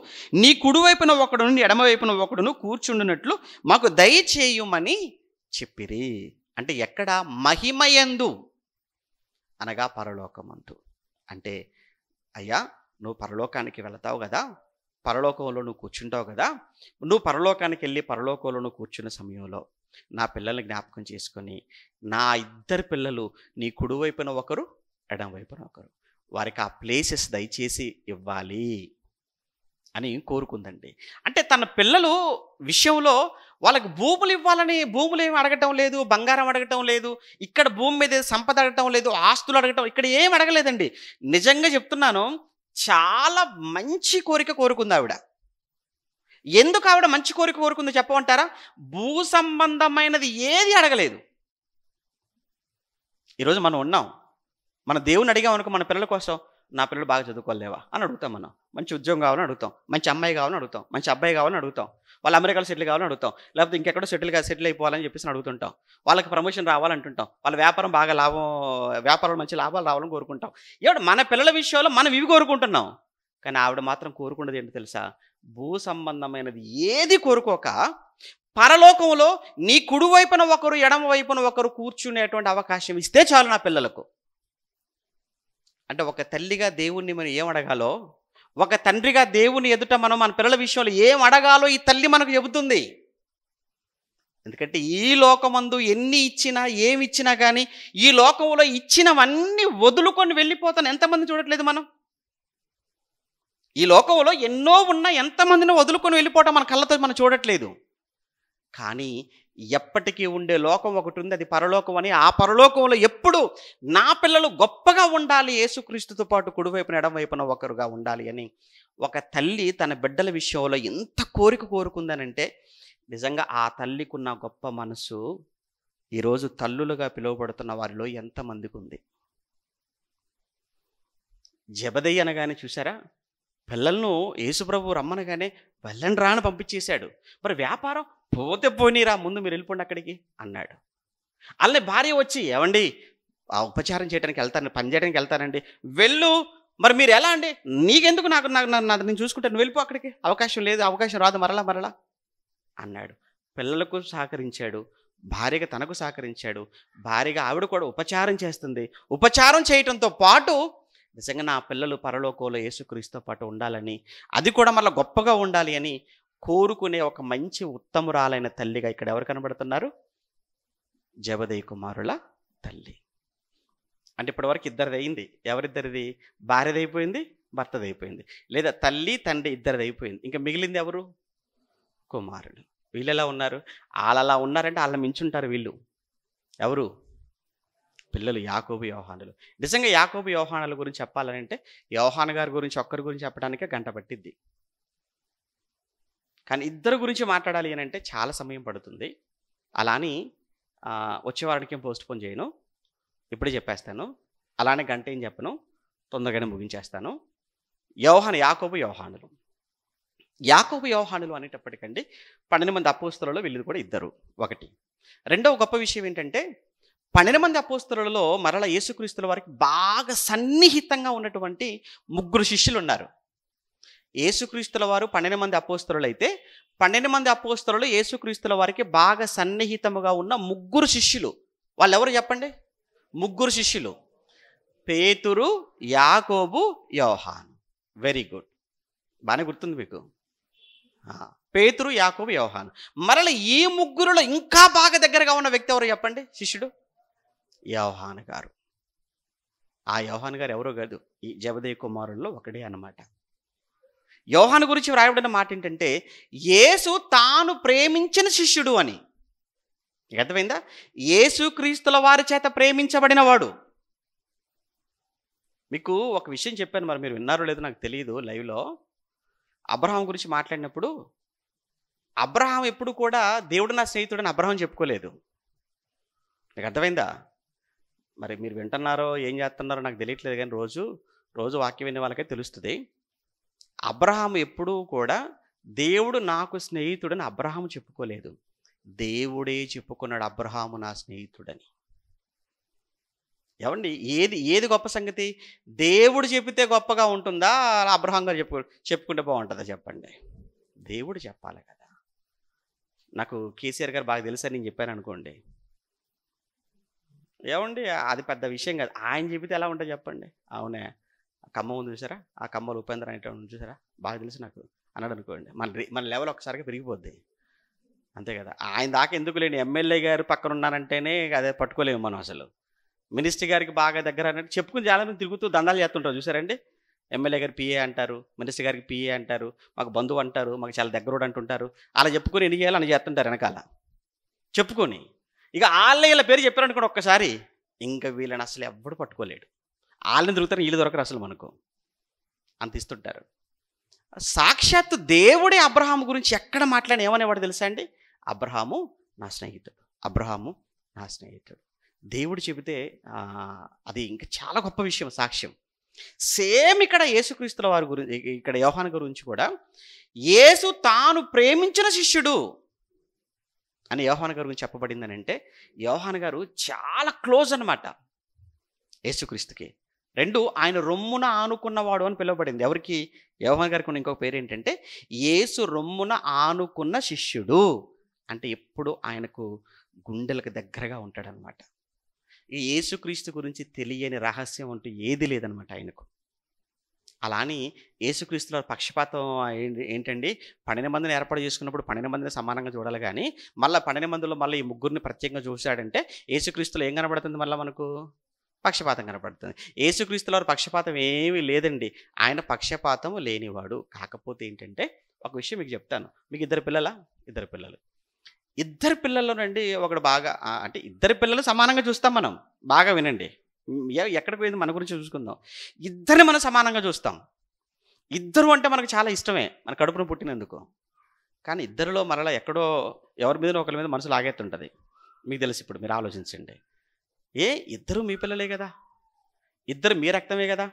నీ కుడివైపున ఒకడును ఎడమవైపున ఒకడును కూర్చుండునట్లు మాకు దయచేయుమని చెప్పిరి అంటే ఎక్కడ మహిమయందు అనగా పరలోకమందు అంటే అయ్యా నువ్వు పరలోకానికి వెళతావు కదా పరలోకంలో నువ్వు కూర్చుంటావు కదా నువ్వు పరలోకానికి వెళ్ళి పరలోకంలో నువ్వు కూర్చున్న సమయంలో నా పిల్లల్ని జ్ఞాపకం చేసుకొని నా ఇద్దరు పిల్లలు నీ కుడివైపున ఒకరు ఎడమవైపున వైపున ఒకరు వారికి ఆ ప్లేసెస్ దయచేసి ఇవ్వాలి అని కోరుకుందండి అంటే తన పిల్లలు విషయంలో వాళ్ళకి భూములు ఇవ్వాలని భూములు ఏమి అడగటం లేదు బంగారం అడగటం లేదు ఇక్కడ భూమి మీద సంపద అడగటం లేదు ఆస్తులు అడగటం ఇక్కడ ఏం అడగలేదండి నిజంగా చెప్తున్నాను చాలా మంచి కోరిక కోరుకుంది ఆవిడ ఎందుకు ఆవిడ మంచి కోరిక కోరుకుందో చెప్పమంటారా భూ సంబంధమైనది ఏది అడగలేదు ఈరోజు మనం ఉన్నాం మన దేవుని అడిగామనుకో మన పిల్లల కోసం నా పిల్లలు బాగా చదువుకోలేవా అని అడుగుతాం మనం మంచి ఉద్యోగం కావాలని అడుగుతాం మంచి అమ్మాయి కావాలని అడుగుతాం మంచి అబ్బాయి కావాలని అడుగుతాం వాళ్ళు అమెరికాలో సెటిల్ కావాలని అడుగుతాం లేకపోతే ఇంకెక్కడో సెటిల్ సెటిల్ అయిపోవాలని చెప్పేసి అడుగుతుంటాం వాళ్ళకి ప్రమోషన్ రావాలంటుంటాం వాళ్ళ వ్యాపారం బాగా లాభం వ్యాపారంలో మంచి లాభాలు రావాలని కోరుకుంటాం ఏమిటి మన పిల్లల విషయంలో మనం ఇవి కోరుకుంటున్నాం కానీ ఆవిడ మాత్రం కోరుకున్నది ఏంటి తెలుసా భూ సంబంధమైనది ఏది కోరుకోక పరలోకంలో నీ కుడి వైపున ఒకరు ఎడమ వైపున ఒకరు కూర్చునేటువంటి అవకాశం ఇస్తే చాలు నా పిల్లలకు అంటే ఒక తల్లిగా దేవుణ్ణి మనం ఏం అడగాలో ఒక తండ్రిగా దేవుని ఎదుట మనం మన పిల్లల విషయంలో ఏం అడగాలో ఈ తల్లి మనకు చెబుతుంది ఎందుకంటే ఈ లోకమందు ఎన్ని ఇచ్చినా ఏమి ఇచ్చినా కానీ ఈ లోకంలో ఇచ్చినవన్నీ వదులుకొని వెళ్ళిపోతాను ఎంతమంది చూడట్లేదు మనం ఈ లోకంలో ఎన్నో ఉన్న ఎంతమందిని వదులుకొని వెళ్ళిపోవటం మన కళ్ళతో మనం చూడట్లేదు కానీ ఎప్పటికీ ఉండే లోకం ఒకటి ఉంది అది పరలోకం అని ఆ పరలోకంలో ఎప్పుడు నా పిల్లలు గొప్పగా ఉండాలి యేసుక్రీస్తుతో పాటు కుడివైపున ఎడంవైపున ఒకరుగా ఉండాలి అని ఒక తల్లి తన బిడ్డల విషయంలో ఎంత కోరిక కోరుకుందనంటే నిజంగా ఆ తల్లికున్న గొప్ప మనసు ఈరోజు తల్లులుగా పిలువబడుతున్న వారిలో ఎంతమందికి ఉంది జబదయ్య అనగానే చూసారా పిల్లలను యేసుప్రభు రమ్మనగానే వెళ్ళండి రాని పంపించేశాడు మరి వ్యాపారం పోతే పోనీరా ముందు మీరు వెళ్ళిపోండి అక్కడికి అన్నాడు అలానే భార్య వచ్చి ఏమండి ఆ ఉపచారం చేయడానికి వెళ్తాను పని చేయడానికి వెళ్తానండి వెళ్ళు మరి మీరు ఎలా అండి నీకెందుకు నాకు నాకు నేను చూసుకుంటాను వెళ్ళిపో అక్కడికి అవకాశం లేదు అవకాశం రాదు మరలా మరలా అన్నాడు పిల్లలకు సహకరించాడు భార్యగా తనకు సహకరించాడు భార్యగా ఆవిడ కూడా ఉపచారం చేస్తుంది ఉపచారం చేయటంతో పాటు నిజంగా నా పిల్లలు పరలోకంలో యేసుక్రీస్తో పాటు ఉండాలని అది కూడా మళ్ళీ గొప్పగా ఉండాలి అని కోరుకునే ఒక మంచి ఉత్తమురాలైన తల్లిగా ఇక్కడ ఎవరు కనబడుతున్నారు జబదయ్య కుమారుల తల్లి అంటే ఇప్పటివరకు ఇద్దరిది అయింది ఎవరిద్దరిది భార్యది అయిపోయింది భర్తది అయిపోయింది లేదా తల్లి తండ్రి ఇద్దరిది అయిపోయింది ఇంకా మిగిలింది ఎవరు కుమారులు వీళ్ళు ఎలా ఉన్నారు వాళ్ళలా ఉన్నారంటే వాళ్ళ మించుంటారు వీళ్ళు ఎవరు పిల్లలు యాకోబు యోహానులు నిజంగా యాకోబు యోహానుల గురించి చెప్పాలంటే యోహాన్ గారి గురించి ఒక్కరి గురించి చెప్పడానికే గంట పట్టిద్ది కానీ ఇద్దరు గురించి మాట్లాడాలి అని అంటే చాలా సమయం పడుతుంది అలాని వచ్చే వారికి పోస్ట్ పోన్ చేయను ఇప్పుడే చెప్పేస్తాను అలానే గంట ఏం చెప్పను తొందరగానే ముగించేస్తాను యోహాను యాకోబు యోహానులు యాకోబు యోహానులు అనేటప్పటికండి పన్నెండు మంది అపోస్తులలో వీళ్ళు కూడా ఇద్దరు ఒకటి రెండవ గొప్ప విషయం ఏంటంటే పన్నెండు మంది అపోస్తులలో మరల యేసుక్రీస్తుల వారికి బాగా సన్నిహితంగా ఉన్నటువంటి ముగ్గురు శిష్యులు ఉన్నారు ఏసుక్రీస్తుల వారు పన్నెండు మంది అపోస్తరులు అయితే పన్నెండు మంది అపోస్తరులు యేసుక్రీస్తుల వారికి బాగా సన్నిహితముగా ఉన్న ముగ్గురు శిష్యులు వాళ్ళు ఎవరు చెప్పండి ముగ్గురు శిష్యులు పేతురు యాకోబు యోహాన్ వెరీ గుడ్ బాగానే గుర్తుంది మీకు పేతురు యాకోబు యోహాన్ మరల ఈ ముగ్గురులో ఇంకా బాగా దగ్గరగా ఉన్న వ్యక్తి ఎవరు చెప్పండి శిష్యుడు యోహాన్ గారు ఆ యోహాన్ గారు ఎవరో కాదు ఈ జబదయ కుమారుల్లో ఒకడే అనమాట యోహాను గురించి వ్రాయబడిన మాట ఏంటంటే యేసు తాను ప్రేమించిన శిష్యుడు అని అర్థమైందా యేసు క్రీస్తుల వారి చేత ప్రేమించబడినవాడు మీకు ఒక విషయం చెప్పాను మరి మీరు విన్నారో లేదో నాకు తెలియదు లైవ్లో అబ్రహాం గురించి మాట్లాడినప్పుడు అబ్రహాం ఎప్పుడు కూడా దేవుడు నా స్నేహితుడని అబ్రహాం చెప్పుకోలేదు మీకు అర్థమైందా మరి మీరు వింటున్నారో ఏం చేస్తున్నారో నాకు తెలియట్లేదు కానీ రోజు రోజు వాక్యం విన్న వాళ్ళకే తెలుస్తుంది అబ్రహాం ఎప్పుడూ కూడా దేవుడు నాకు స్నేహితుడని అబ్రహం చెప్పుకోలేదు దేవుడే చెప్పుకున్నాడు అబ్రహాము నా స్నేహితుడని ఏమండి ఏది ఏది గొప్ప సంగతి దేవుడు చెప్పితే గొప్పగా ఉంటుందా అబ్రహాం గారు చెప్పు చెప్పుకుంటే బాగుంటుందా చెప్పండి దేవుడు చెప్పాలి కదా నాకు కేసీఆర్ గారు బాగా తెలుసా నేను చెప్పాను అనుకోండి ఏమండి అది పెద్ద విషయం కాదు ఆయన చెబితే ఎలా ఉంటుంది చెప్పండి అవునే కమ్మ ఉంది చూసారా ఆ కమ్మలు ఉపేంద్ర అనేటువంటి చూసారా బాగా తెలుసు నాకు అన్నాడు అనుకోండి మన మన లెవెల్ ఒకసారిగా పెరిగిపోద్ది అంతే కదా ఆయన దాకా ఎందుకు లేని ఎమ్మెల్యే గారు పక్కన ఉన్నారంటేనే అదే పట్టుకోలేము మనం అసలు మినిస్టర్ గారికి బాగా దగ్గర అని చెప్పుకుని చాలా మంది తిరుగుతూ దందాలు చేస్తుంటారు చూసారండి ఎమ్మెల్యే గారు పిఏ అంటారు మినిస్టర్ గారికి పిఏ అంటారు మాకు బంధువు అంటారు మాకు చాలా దగ్గరోడు అంటుంటారు అలా చెప్పుకొని ఎన్ని చేయాలి అని చేస్తుంటారు వెనకాల చెప్పుకొని ఇక వాళ్ళ వీళ్ళ పేరు చెప్పారనుకోండి ఒక్కసారి ఇంకా వీళ్ళని అసలు ఎవ్వరు పట్టుకోలేడు వాళ్ళని దొరుకుతారు వీళ్ళు దొరకరు అసలు మనకు అంత ఇస్తుంటారు సాక్షాత్తు దేవుడే అబ్రహాము గురించి ఎక్కడ మాట్లాడిన ఏమనేవాడు తెలుసా అండి అబ్రహాము నా స్నేహితుడు అబ్రహాము నా స్నేహితుడు దేవుడు చెబితే అది ఇంకా చాలా గొప్ప విషయం సాక్ష్యం సేమ్ ఇక్కడ యేసుక్రీస్తుల వారి గురించి ఇక్కడ యోహాన్ గురించి కూడా యేసు తాను ప్రేమించిన శిష్యుడు అని యోహాన్ గారి గురించి చెప్పబడిందని అంటే యోహాన్ గారు చాలా క్లోజ్ అనమాట యేసుక్రీస్తుకి రెండు ఆయన రొమ్మున ఆనుకున్నవాడు అని పిలువబడింది ఎవరికి యోహన్ గారికి ఉన్న ఇంకొక పేరు ఏంటంటే ఏసు రొమ్మున ఆనుకున్న శిష్యుడు అంటే ఎప్పుడు ఆయనకు గుండెలకు దగ్గరగా ఉంటాడనమాట ఈ యేసుక్రీస్తు గురించి తెలియని రహస్యం అంటూ ఏది లేదనమాట ఆయనకు అలానే ఏసుక్రీస్తుల పక్షపాతం ఏంటండి పన్నెండు మందిని ఏర్పాటు చేసుకున్నప్పుడు పన్నెండు మందిని సమానంగా చూడాలి కానీ మళ్ళీ పన్నెండు మందిలో మళ్ళీ ఈ ముగ్గురిని ప్రత్యేకంగా చూశాడంటే యేసుక్రీస్తులు ఏం కనబడుతుంది మళ్ళీ మనకు పక్షపాతం కనపడుతుంది యేసుక్రీస్తుల వారు పక్షపాతం ఏమీ లేదండి ఆయన పక్షపాతం లేనివాడు కాకపోతే ఏంటంటే ఒక విషయం మీకు చెప్తాను మీకు ఇద్దరు పిల్లల ఇద్దరు పిల్లలు ఇద్దరు నుండి ఒకడు బాగా అంటే ఇద్దరు పిల్లలు సమానంగా చూస్తాం మనం బాగా వినండి ఎక్కడ పోయింది మన గురించి చూసుకుందాం ఇద్దరిని మనం సమానంగా చూస్తాం ఇద్దరు అంటే మనకు చాలా ఇష్టమే మన కడుపును పుట్టినందుకు కానీ ఇద్దరిలో మరలా ఎక్కడో ఎవరి మీద ఒకరి మీద మనసు లాగేస్తుంటుంది మీకు తెలుసు ఇప్పుడు మీరు ఆలోచించండి ఏ ఇద్దరు మీ పిల్లలే కదా ఇద్దరు మీ రక్తమే కదా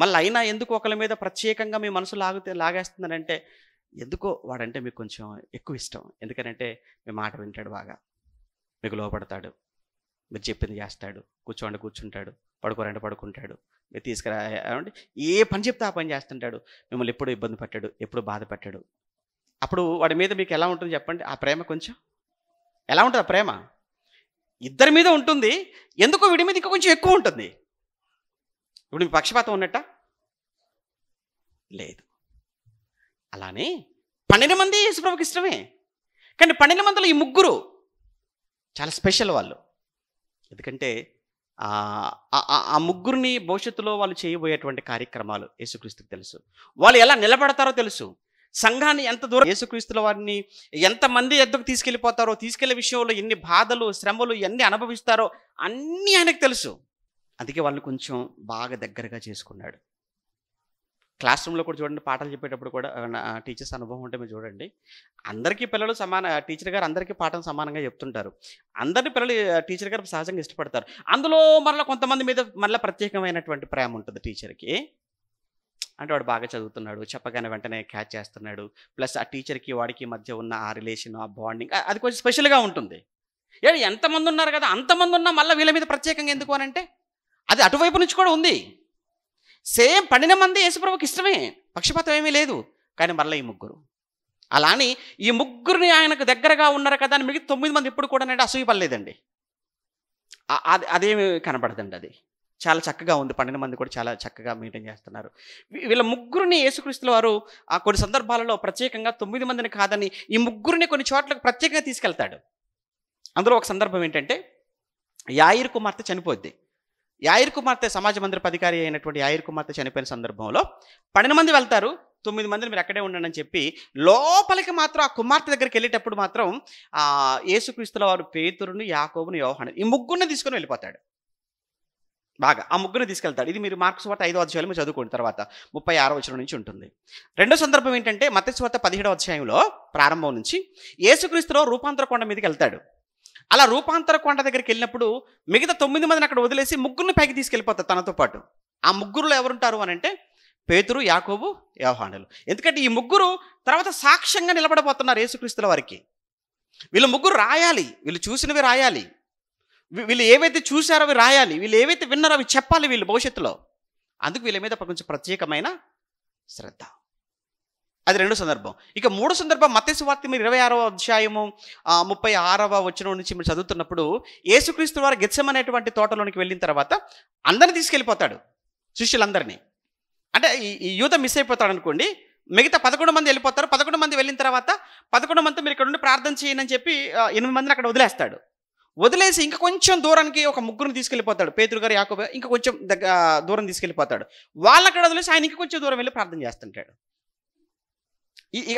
మళ్ళీ అయినా ఎందుకు ఒకరి మీద ప్రత్యేకంగా మీ మనసు లాగితే లాగేస్తుందంటే ఎందుకో వాడంటే మీకు కొంచెం ఎక్కువ ఇష్టం ఎందుకనంటే మీ మాట వింటాడు బాగా మీకు లోపడతాడు మీరు చెప్పింది చేస్తాడు కూర్చోండి కూర్చుంటాడు పడుకోరంటే పడుకుంటాడు మీరు తీసుకురా ఏ పని చెప్తే ఆ పని చేస్తుంటాడు మిమ్మల్ని ఎప్పుడు ఇబ్బంది పట్టాడు ఎప్పుడు బాధ పెట్టాడు అప్పుడు వాడి మీద మీకు ఎలా ఉంటుంది చెప్పండి ఆ ప్రేమ కొంచెం ఎలా ఉంటుంది ఆ ప్రేమ ఇద్దరి మీద ఉంటుంది ఎందుకో వీడి మీద ఇంకా కొంచెం ఎక్కువ ఉంటుంది ఇప్పుడు మీ పక్షపాతం ఉన్నట్ట లేదు అలానే పన్నెండు మంది యేసుప్రభుకి ఇష్టమే కానీ పన్నెండు మందిలో ఈ ముగ్గురు చాలా స్పెషల్ వాళ్ళు ఎందుకంటే ఆ ముగ్గురిని భవిష్యత్తులో వాళ్ళు చేయబోయేటువంటి కార్యక్రమాలు యేసుక్రీస్తుకి తెలుసు వాళ్ళు ఎలా నిలబడతారో తెలుసు సంఘాన్ని ఎంత దూరం యేసుక్రీస్తుల వారిని ఎంతమంది ఎద్దకు తీసుకెళ్ళిపోతారో తీసుకెళ్లే విషయంలో ఎన్ని బాధలు శ్రమలు ఎన్ని అనుభవిస్తారో అన్నీ ఆయనకు తెలుసు అందుకే వాళ్ళని కొంచెం బాగా దగ్గరగా చేసుకున్నాడు క్లాస్ రూమ్లో కూడా చూడండి పాఠాలు చెప్పేటప్పుడు కూడా టీచర్స్ అనుభవం ఉంటే మీరు చూడండి అందరికీ పిల్లలు సమాన టీచర్ గారు అందరికీ పాఠం సమానంగా చెప్తుంటారు అందరి పిల్లలు టీచర్ గారు సహజంగా ఇష్టపడతారు అందులో మరలా కొంతమంది మీద మళ్ళీ ప్రత్యేకమైనటువంటి ప్రేమ ఉంటుంది టీచర్కి అంటే వాడు బాగా చదువుతున్నాడు చెప్పగానే వెంటనే క్యాచ్ చేస్తున్నాడు ప్లస్ ఆ టీచర్కి వాడికి మధ్య ఉన్న ఆ రిలేషన్ ఆ బాండింగ్ అది కొంచెం స్పెషల్గా ఉంటుంది ఏడు ఎంతమంది ఉన్నారు కదా అంతమంది ఉన్నా మళ్ళీ వీళ్ళ మీద ప్రత్యేకంగా ఎందుకు అని అంటే అది అటువైపు నుంచి కూడా ఉంది సేమ్ పడిన మంది యేసుప్రభుకి ఇష్టమే పక్షపాతం ఏమీ లేదు కానీ మళ్ళీ ఈ ముగ్గురు అలానే ఈ ముగ్గురిని ఆయనకు దగ్గరగా ఉన్నారు కదా అని మిగతా తొమ్మిది మంది ఇప్పుడు కూడా నేను అసూయ అది అదేమి కనపడదండి అది చాలా చక్కగా ఉంది పన్నెండు మంది కూడా చాలా చక్కగా మెయింటైన్ చేస్తున్నారు వీళ్ళ ముగ్గురిని యేసుక్రీస్తుల వారు ఆ కొన్ని సందర్భాలలో ప్రత్యేకంగా తొమ్మిది మందిని కాదని ఈ ముగ్గురిని కొన్ని చోట్లకు ప్రత్యేకంగా తీసుకెళ్తాడు అందులో ఒక సందర్భం ఏంటంటే యాయిర్ కుమార్తె చనిపోద్ది యాయిర్ కుమార్తె సమాజ మందిర అధికారి అయినటువంటి యాయిర్ కుమార్తె చనిపోయిన సందర్భంలో పన్నెండు మంది వెళ్తారు తొమ్మిది మందిని మీరు అక్కడే ఉండండి అని చెప్పి లోపలికి మాత్రం ఆ కుమార్తె దగ్గరికి వెళ్ళేటప్పుడు మాత్రం ఆ యేసుక్రీస్తుల వారు పేతురుని యాకోబుని యోహాను ఈ ముగ్గురిని తీసుకొని వెళ్ళిపోతాడు బాగా ఆ ముగ్గురిని తీసుకెళ్తాడు ఇది మీరు మార్క్స్ వార్త ఐదో అధ్యాయులు మీరు చదువుకోండి తర్వాత ముప్పై ఆరో వచ్చిన నుంచి ఉంటుంది రెండో సందర్భం ఏంటంటే మత్స్యవార్త పదిహేడవ అధ్యాయంలో ప్రారంభం నుంచి ఏసుక్రీస్తులో రూపాంతర కొండ మీదకి వెళ్తాడు అలా రూపాంతర కొండ దగ్గరికి వెళ్ళినప్పుడు మిగతా తొమ్మిది మందిని అక్కడ వదిలేసి ముగ్గురిని పైకి తీసుకెళ్ళిపోతారు తనతో పాటు ఆ ముగ్గురులో ఎవరుంటారు అని అంటే పేతురు యాకోబు యోహానులు ఎందుకంటే ఈ ముగ్గురు తర్వాత సాక్ష్యంగా నిలబడబోతున్నారు ఏసుక్రీస్తుల వారికి వీళ్ళు ముగ్గురు రాయాలి వీళ్ళు చూసినవి రాయాలి వీళ్ళు ఏవైతే చూశారో అవి రాయాలి వీళ్ళు ఏవైతే విన్నారో అవి చెప్పాలి వీళ్ళు భవిష్యత్తులో అందుకు వీళ్ళ మీద కొంచెం ప్రత్యేకమైన శ్రద్ధ అది రెండో సందర్భం ఇక మూడో సందర్భం మత్స్య వార్త మీరు ఇరవై ఆరవ అధ్యాయము ముప్పై ఆరవ వచ్చిన నుంచి మీరు చదువుతున్నప్పుడు యేసుక్రీస్తు వారు గెచ్చమనేటువంటి తోటలోనికి వెళ్ళిన తర్వాత అందరిని తీసుకెళ్ళిపోతాడు శిష్యులందరినీ అంటే ఈ యూత మిస్ అయిపోతాడు అనుకోండి మిగతా పదకొండు మంది వెళ్ళిపోతారు పదకొండు మంది వెళ్ళిన తర్వాత పదకొండు మంది మీరు ఇక్కడ ఉండి ప్రార్థన చేయనని చెప్పి ఎనిమిది మందిని అక్కడ వదిలేస్తాడు వదిలేసి ఇంక కొంచెం దూరానికి ఒక ముగ్గురిని తీసుకెళ్ళిపోతాడు పేతురు గారు యాకోబ ఇంక కొంచెం దగ్గర దూరం తీసుకెళ్ళిపోతాడు అక్కడ వదిలేసి ఆయన ఇంక కొంచెం దూరం వెళ్ళి ప్రార్థన చేస్తుంటాడు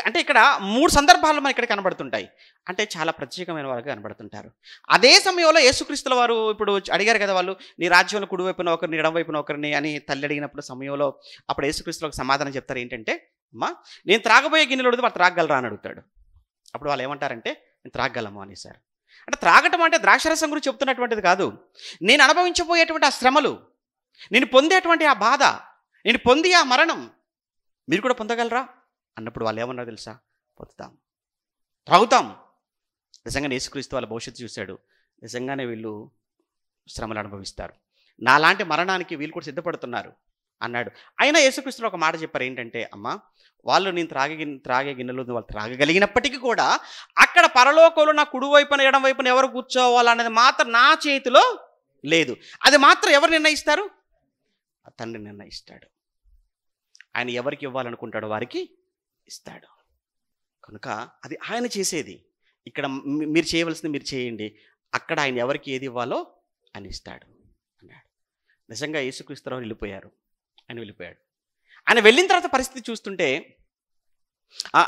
అంటే ఇక్కడ మూడు సందర్భాలు మన ఇక్కడ కనబడుతుంటాయి అంటే చాలా ప్రత్యేకమైన వారికి కనబడుతుంటారు అదే సమయంలో యేసుక్రీస్తుల వారు ఇప్పుడు అడిగారు కదా వాళ్ళు నీ రాజ్యంలో కుడివైపున ఒకరిని ఎడమవైపున ఒకరిని అని తల్లి అడిగినప్పుడు సమయంలో అప్పుడు యేసుక్రీస్తులకు సమాధానం చెప్తారు ఏంటంటే అమ్మా నేను త్రాగబోయే గిన్నెలు అడిగితే వాళ్ళు త్రాగలరా అని అడుగుతాడు అప్పుడు వాళ్ళు ఏమంటారంటే నేను త్రాగలము అనేసారు అంటే త్రాగటం అంటే ద్రాక్షరసం గురించి చెప్తున్నటువంటిది కాదు నేను అనుభవించబోయేటువంటి ఆ శ్రమలు నేను పొందేటువంటి ఆ బాధ నేను పొంది ఆ మరణం మీరు కూడా పొందగలరా అన్నప్పుడు వాళ్ళు ఏమన్నారు తెలుసా పొందుతాం త్రాగుతాం నిజంగా యేసుక్రీస్తు వాళ్ళ భవిష్యత్తు చూశాడు నిజంగానే వీళ్ళు శ్రమలు అనుభవిస్తారు నాలాంటి మరణానికి వీళ్ళు కూడా సిద్ధపడుతున్నారు అన్నాడు అయినా యేసుక్రీస్తులు ఒక మాట చెప్పారు ఏంటంటే అమ్మ వాళ్ళు నేను త్రాగే త్రాగే గిన్నెలు వాళ్ళు త్రాగగలిగినప్పటికీ కూడా అక్కడ పరలోకంలో నా కుడి వైపున ఎడం వైపున ఎవరు కూర్చోవాలనేది మాత్రం నా చేతిలో లేదు అది మాత్రం ఎవరు నిర్ణయిస్తారు తండ్రి నిర్ణయిస్తాడు ఆయన ఎవరికి ఇవ్వాలనుకుంటాడో వారికి ఇస్తాడు కనుక అది ఆయన చేసేది ఇక్కడ మీరు చేయవలసింది మీరు చేయండి అక్కడ ఆయన ఎవరికి ఏది ఇవ్వాలో అని ఇస్తాడు అన్నాడు నిజంగా యేసుక్రీస్తురావు వెళ్ళిపోయారు ఆయన వెళ్ళిపోయాడు ఆయన వెళ్ళిన తర్వాత పరిస్థితి చూస్తుంటే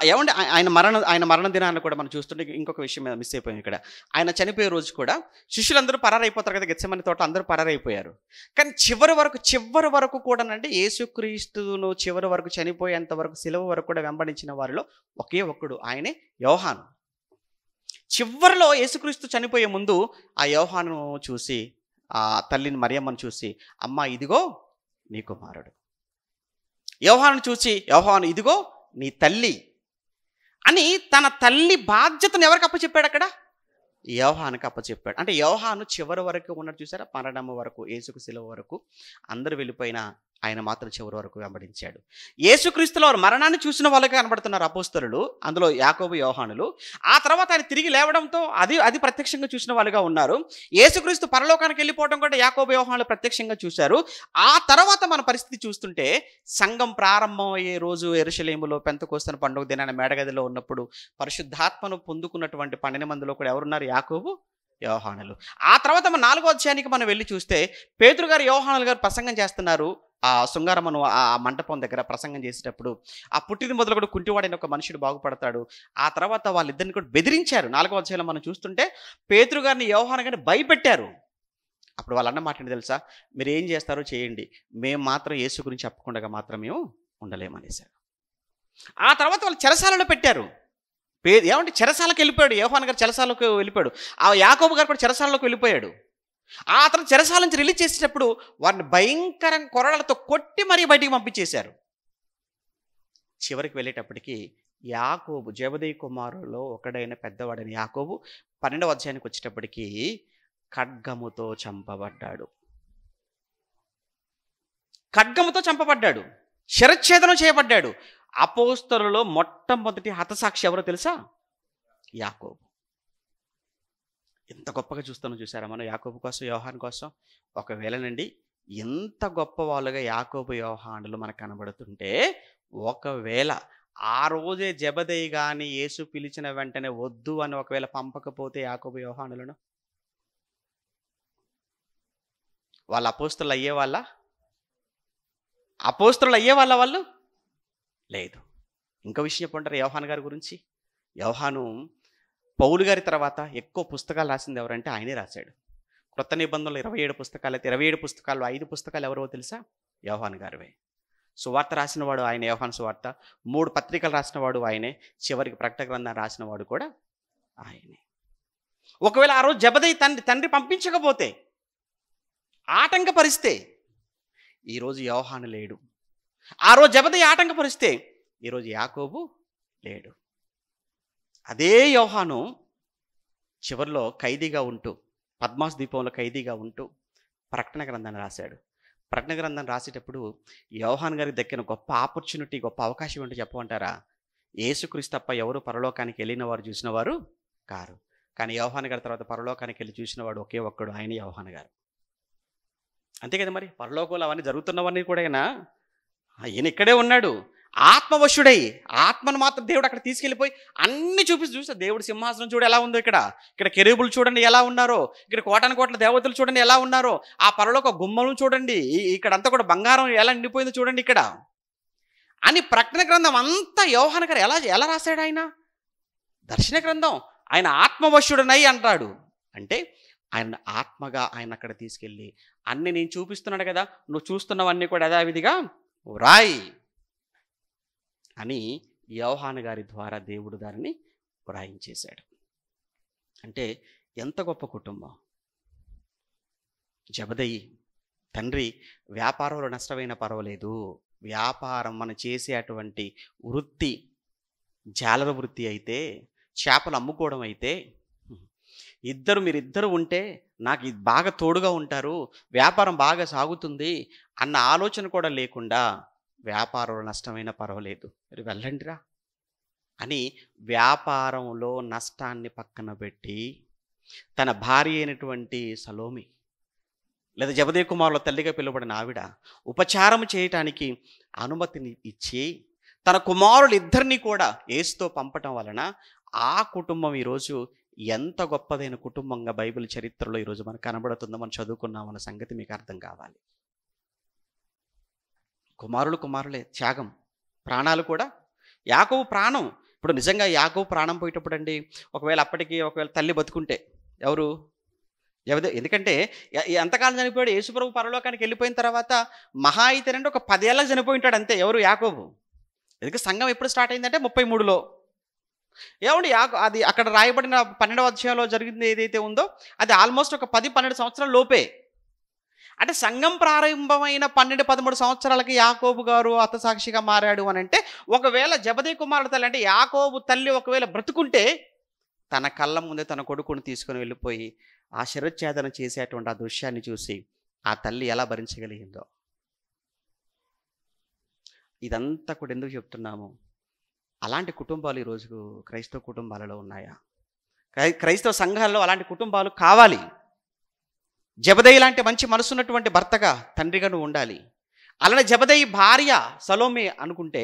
ఏమండి ఆయన మరణ ఆయన మరణ దినాన్ని కూడా మనం చూస్తుంటే ఇంకొక విషయం మీద మిస్ అయిపోయింది ఇక్కడ ఆయన చనిపోయే రోజు కూడా శిష్యులందరూ పరారైపోతారు కదా గెచ్చమని తోట అందరూ పరారైపోయారు కానీ చివరి వరకు చివరి వరకు కూడా అంటే యేసుక్రీస్తును చివరి వరకు చనిపోయేంత వరకు సెలవు వరకు కూడా వెంబడించిన వారిలో ఒకే ఒక్కడు ఆయనే యోహాను చివరిలో యేసుక్రీస్తు చనిపోయే ముందు ఆ యోహాను చూసి ఆ తల్లిని మరియమ్మను చూసి అమ్మ ఇదిగో నీ కుమారుడు యోహాను చూసి యోహాను ఇదిగో నీ తల్లి అని తన తల్లి బాధ్యతను ఎవరికి అప్పచెప్పాడు అక్కడ యోహానికి అప్పచెప్పాడు అంటే యోహాను చివరి వరకు ఉన్నట్టు చూసారా పన్నడమ్మ వరకు ఏసుకు శిలవ వరకు అందరు వెళ్ళిపోయిన ఆయన మాత్రం చివరి వరకు వెంబడించాడు యేసుక్రీస్తులో వారు మరణాన్ని చూసిన వాళ్ళకి కనబడుతున్నారు అపోస్తరులు అందులో యాకోబు యోహానులు ఆ తర్వాత ఆయన తిరిగి లేవడంతో అది అది ప్రత్యక్షంగా చూసిన వాళ్ళుగా ఉన్నారు యేసుక్రీస్తు పరలోకానికి వెళ్ళిపోవడం కూడా యాకోబు యోహానులు ప్రత్యక్షంగా చూశారు ఆ తర్వాత మన పరిస్థితి చూస్తుంటే సంఘం ప్రారంభమయ్యే రోజు ఎరుశలేములో కోస్తున్న పండుగ దినాన్ని మేడగదిలో ఉన్నప్పుడు పరిశుద్ధాత్మను పొందుకున్నటువంటి పన్నెండు మందిలో కూడా ఎవరున్నారు యాకోబు యోహానులు ఆ తర్వాత మన నాలుగో అధ్యాయానికి మనం వెళ్ళి చూస్తే పేతురు గారు యోహానులు గారు ప్రసంగం చేస్తున్నారు ఆ శృంగారమను ఆ మంటపం దగ్గర ప్రసంగం చేసేటప్పుడు ఆ పుట్టిన మొదలు కూడా కుంటివాడైన ఒక మనుషుడు బాగుపడతాడు ఆ తర్వాత వాళ్ళిద్దరిని కూడా బెదిరించారు నాలుగో అధ్యాయంలో మనం చూస్తుంటే పేతురు గారిని వ్యవహారం గారిని భయపెట్టారు అప్పుడు వాళ్ళన్న మాట తెలుసా మీరు ఏం చేస్తారో చేయండి మేము మాత్రం యేసు గురించి చెప్పకుండా మాత్రం మేము ఉండలేమనేసారు ఆ తర్వాత వాళ్ళు చెరసాలలో పెట్టారు పే ఏమంటే చెరసాలకు వెళ్ళిపోయాడు యోహాన్ గారు చెరసాలకు వెళ్ళిపోయాడు ఆ యాకోబు గారు కూడా చెరసాలలోకి వెళ్ళిపోయాడు అతను చెరసాల నుంచి రిలీజ్ చేసేటప్పుడు వారిని భయంకరంగా కొరడలతో కొట్టి మరీ బయటికి పంపించేశారు చివరికి వెళ్ళేటప్పటికీ యాకోబు జబదీ కుమారులో ఒకడైన పెద్దవాడైన యాకోబు పన్నెండవ అధ్యాయానికి వచ్చేటప్పటికీ ఖడ్గముతో చంపబడ్డాడు ఖడ్గముతో చంపబడ్డాడు శరచ్ఛేదనం చేయబడ్డాడు అపోస్తరులో మొట్టమొదటి హతసాక్షి ఎవరో తెలుసా యాకోబు ఎంత గొప్పగా చూస్తానో చూసారా మనం యాకోబు కోసం వ్యవహాన్ కోసం ఒకవేళనండి ఎంత గొప్ప వాళ్ళుగా యాకోబు వ్యవహానులు మనకు కనబడుతుంటే ఒకవేళ ఆ రోజే జబదయ్య కానీ యేసు పిలిచిన వెంటనే వద్దు అని ఒకవేళ పంపకపోతే యాకోబు వ్యవహానులను వాళ్ళ అపోస్తులు అయ్యేవాళ్ళ అపోస్తులు అయ్యేవాళ్ళ వాళ్ళు లేదు ఇంకో విషయం చెప్పంటారు యోహాన్ గారి గురించి యోహాను పౌలు గారి తర్వాత ఎక్కువ పుస్తకాలు రాసింది ఎవరంటే ఆయనే రాశాడు క్రొత్త నిబంధనలు ఇరవై ఏడు పుస్తకాలు అయితే ఇరవై ఏడు పుస్తకాలు ఐదు పుస్తకాలు ఎవరో తెలుసా యోహాన్ గారివే సువార్త రాసినవాడు ఆయన యోహాన్ సువార్త మూడు పత్రికలు రాసినవాడు ఆయనే చివరికి ప్రకట గ్రంథం రాసినవాడు కూడా ఆయనే ఒకవేళ ఆ రోజు జబదయ్య తండ్రి తండ్రి పంపించకపోతే ఆటంకపరిస్తే ఈరోజు యోహాను లేడు ఆ రోజు జబదయ్య ఆటంకపరిస్తే ఈరోజు యాకోబు లేడు అదే యోహాను చివరిలో ఖైదీగా ఉంటూ పద్మాస్ ద్వీపంలో ఖైదీగా ఉంటూ ప్రకటన గ్రంథాన్ని రాశాడు ప్రకటన గ్రంథాన్ని రాసేటప్పుడు యోహాన్ గారికి దక్కిన గొప్ప ఆపర్చునిటీ గొప్ప అవకాశం ఏంటో చెప్పమంటారా ఏసుక్రీస్తు తప్ప ఎవరు పరలోకానికి వెళ్ళిన వారు చూసిన వారు కారు కానీ యోహాన్ గారి తర్వాత పరలోకానికి వెళ్ళి చూసిన వాడు ఒకే ఒక్కడు ఆయన యోహాన్ గారు అంతే కదా మరి పరలోకంలో అవన్నీ జరుగుతున్నవన్నీ కూడా ఆయన ఆయన ఇక్కడే ఉన్నాడు ఆత్మవశుడై ఆత్మను మాత్రం దేవుడు అక్కడ తీసుకెళ్ళిపోయి అన్ని చూపిస్తూ చూస్తే దేవుడు సింహాసనం చూడు ఎలా ఉందో ఇక్కడ ఇక్కడ కెరీబులు చూడండి ఎలా ఉన్నారో ఇక్కడ కోటాను కోట్ల దేవతలు చూడండి ఎలా ఉన్నారో ఆ పరలో ఒక గుమ్మలు చూడండి ఇక్కడ అంతా కూడా బంగారం ఎలా నిండిపోయిందో చూడండి ఇక్కడ అని ప్రకటన గ్రంథం అంతా యోహాన గారు ఎలా ఎలా రాశాడు ఆయన దర్శన గ్రంథం ఆయన ఆత్మవశుడనై అంటాడు అంటే ఆయన ఆత్మగా ఆయన అక్కడ తీసుకెళ్ళి అన్ని నేను చూపిస్తున్నాడు కదా నువ్వు చూస్తున్నవన్నీ కూడా యథావిధిగా రాయి అని యోహాన్ గారి ద్వారా దేవుడు దానిని వ్రాయించేశాడు అంటే ఎంత గొప్ప కుటుంబం జబదయ్యి తండ్రి వ్యాపారంలో నష్టమైన పర్వాలేదు వ్యాపారం మనం చేసే అటువంటి వృత్తి జాలర వృత్తి అయితే చేపలు అమ్ముకోవడం అయితే ఇద్దరు మీరిద్దరు ఉంటే నాకు బాగా తోడుగా ఉంటారు వ్యాపారం బాగా సాగుతుంది అన్న ఆలోచన కూడా లేకుండా వ్యాపారంలో నష్టమైనా పర్వాలేదు మీరు వెళ్ళండిరా అని వ్యాపారంలో నష్టాన్ని పక్కన పెట్టి తన భార్య అయినటువంటి సలోమి లేదా జబదే కుమార్లో తల్లిగా పిలువబడిన ఆవిడ ఉపచారం చేయటానికి అనుమతిని ఇచ్చి తన కుమారులు ఇద్దరినీ కూడా ఏసుతో పంపటం వలన ఆ కుటుంబం ఈరోజు ఎంత గొప్పదైన కుటుంబంగా బైబిల్ చరిత్రలో ఈరోజు మనకు కనబడుతుందో మనం చదువుకున్నామన్న సంగతి మీకు అర్థం కావాలి కుమారులు కుమారులే త్యాగం ప్రాణాలు కూడా యాకవు ప్రాణం ఇప్పుడు నిజంగా యాకవు ప్రాణం పోయేటప్పుడు అండి ఒకవేళ అప్పటికి ఒకవేళ తల్లి బతుకుంటే ఎవరు ఎవరు ఎందుకంటే ఎంతకాలం చనిపోయాడు యేసుప్రభు పరలోకానికి వెళ్ళిపోయిన తర్వాత మహా అయితే రండి ఒక పదేళ్ళకి చనిపోయి ఉంటాడు అంతే ఎవరు యాకోబు ఎందుకు సంఘం ఎప్పుడు స్టార్ట్ అయిందంటే ముప్పై మూడులో ఏమండి యాకో అది అక్కడ రాయబడిన పన్నెండవ అధ్యాయంలో జరిగింది ఏదైతే ఉందో అది ఆల్మోస్ట్ ఒక పది పన్నెండు సంవత్సరాల లోపే అంటే సంఘం ప్రారంభమైన పన్నెండు పదమూడు సంవత్సరాలకి యాకోబు గారు అత్తసాక్షిగా మారాడు అని అంటే ఒకవేళ జబదే కుమారుడు తల్లి అంటే యాకోబు తల్లి ఒకవేళ బ్రతుకుంటే తన కళ్ళ ముందే తన కొడుకుని తీసుకొని వెళ్ళిపోయి ఆ శరచ్ఛేదన చేసేటువంటి ఆ దృశ్యాన్ని చూసి ఆ తల్లి ఎలా భరించగలిగిందో ఇదంతా కూడా ఎందుకు చెప్తున్నాము అలాంటి కుటుంబాలు ఈరోజు క్రైస్తవ కుటుంబాలలో ఉన్నాయా క్రైస్తవ సంఘాల్లో అలాంటి కుటుంబాలు కావాలి జబదయ్య లాంటి మంచి మనసున్నటువంటి భర్తగా తండ్రిగా నువ్వు ఉండాలి అలానే జబదయ్య భార్య సలోమే అనుకుంటే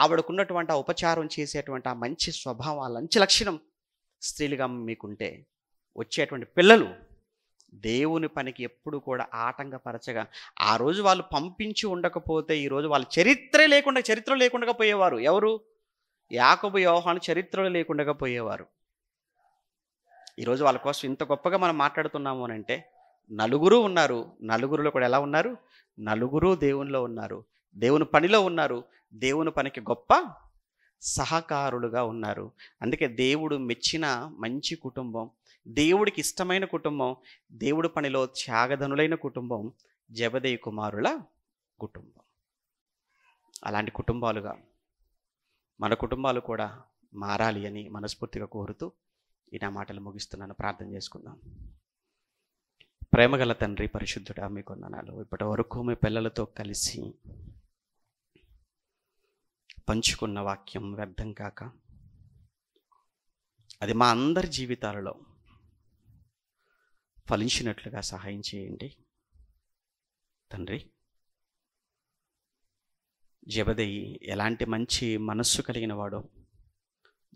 ఆవిడకున్నటువంటి ఆ ఉపచారం చేసేటువంటి ఆ మంచి స్వభావం ఆ మంచి లక్షణం స్త్రీలుగా మీకుంటే వచ్చేటువంటి పిల్లలు దేవుని పనికి ఎప్పుడు కూడా ఆటంకపరచగా ఆ రోజు వాళ్ళు పంపించి ఉండకపోతే ఈరోజు వాళ్ళ చరిత్రే లేకుండా చరిత్ర లేకుండా పోయేవారు ఎవరు యాకబు వ్యవహాన్ చరిత్రలు లేకుండా పోయేవారు ఈరోజు వాళ్ళ కోసం ఇంత గొప్పగా మనం మాట్లాడుతున్నాము అని అంటే నలుగురు ఉన్నారు నలుగురులో కూడా ఎలా ఉన్నారు నలుగురు దేవునిలో ఉన్నారు దేవుని పనిలో ఉన్నారు దేవుని పనికి గొప్ప సహకారులుగా ఉన్నారు అందుకే దేవుడు మెచ్చిన మంచి కుటుంబం దేవుడికి ఇష్టమైన కుటుంబం దేవుడి పనిలో త్యాగధనులైన కుటుంబం జబదయ్య కుమారుల కుటుంబం అలాంటి కుటుంబాలుగా మన కుటుంబాలు కూడా మారాలి అని మనస్ఫూర్తిగా కోరుతూ ఈ నా మాటలు ముగిస్తున్నాను ప్రార్థన చేసుకుందాం ప్రేమగల తండ్రి పరిశుద్ధుడా మీ కొందనాలు ఇప్పటి వరకు మీ పిల్లలతో కలిసి పంచుకున్న వాక్యం వ్యర్థం కాక అది మా అందరి జీవితాలలో ఫలించినట్లుగా సహాయం చేయండి తండ్రి జబదయి ఎలాంటి మంచి మనస్సు కలిగిన వాడో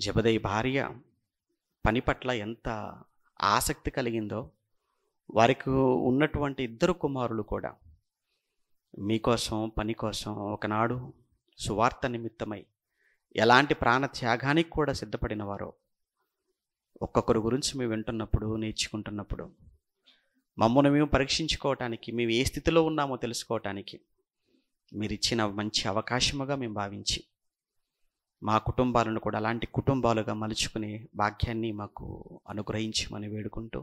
జబదయి భార్య పని పట్ల ఎంత ఆసక్తి కలిగిందో వారికి ఉన్నటువంటి ఇద్దరు కుమారులు కూడా మీకోసం పని కోసం ఒకనాడు సువార్త నిమిత్తమై ఎలాంటి ప్రాణత్యాగానికి కూడా సిద్ధపడిన వారో ఒక్కొక్కరి గురించి మేము వింటున్నప్పుడు నేర్చుకుంటున్నప్పుడు మమ్మల్ని మేము పరీక్షించుకోవటానికి మేము ఏ స్థితిలో ఉన్నామో తెలుసుకోవటానికి మీరు ఇచ్చిన మంచి అవకాశముగా మేము భావించి మా కుటుంబాలను కూడా అలాంటి కుటుంబాలుగా మలుచుకునే భాగ్యాన్ని మాకు అనుగ్రహించమని వేడుకుంటూ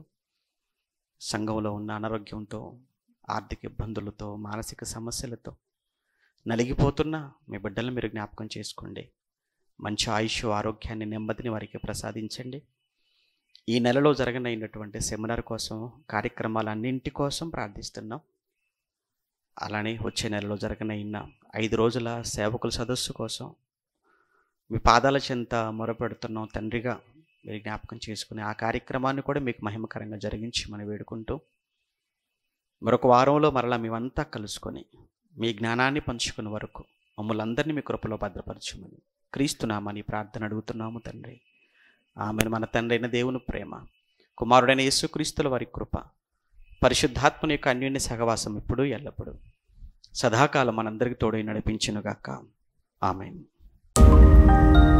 సంఘంలో ఉన్న అనారోగ్యంతో ఆర్థిక ఇబ్బందులతో మానసిక సమస్యలతో నలిగిపోతున్న మీ బిడ్డలను మీరు జ్ఞాపకం చేసుకోండి మంచి ఆయుష్ ఆరోగ్యాన్ని నెమ్మదిని వారికి ప్రసాదించండి ఈ నెలలో జరగనైనటువంటి సెమినార్ కోసం కార్యక్రమాలన్నింటి కోసం ప్రార్థిస్తున్నాం అలానే వచ్చే నెలలో జరగనైన ఐదు రోజుల సేవకుల సదస్సు కోసం మీ పాదాల చెంత మొరపెడుతున్నాం తండ్రిగా మీరు జ్ఞాపకం చేసుకుని ఆ కార్యక్రమాన్ని కూడా మీకు మహిమకరంగా జరిగించి మనం వేడుకుంటూ మరొక వారంలో మరలా మేమంతా కలుసుకొని మీ జ్ఞానాన్ని పంచుకునే వరకు మమ్మల్ందరినీ మీ కృపలో భద్రపరచమని క్రీస్తున్నామని ప్రార్థన అడుగుతున్నాము తండ్రి ఆమెను మన తండ్రి దేవుని ప్రేమ కుమారుడైన యేసుక్రీస్తుల వారి కృప పరిశుద్ధాత్మని యొక్క అన్యోన్య సహవాసం ఇప్పుడు ఎల్లప్పుడూ సదాకాలం మనందరికీ తోడై నడిపించునుగాక ఆమెను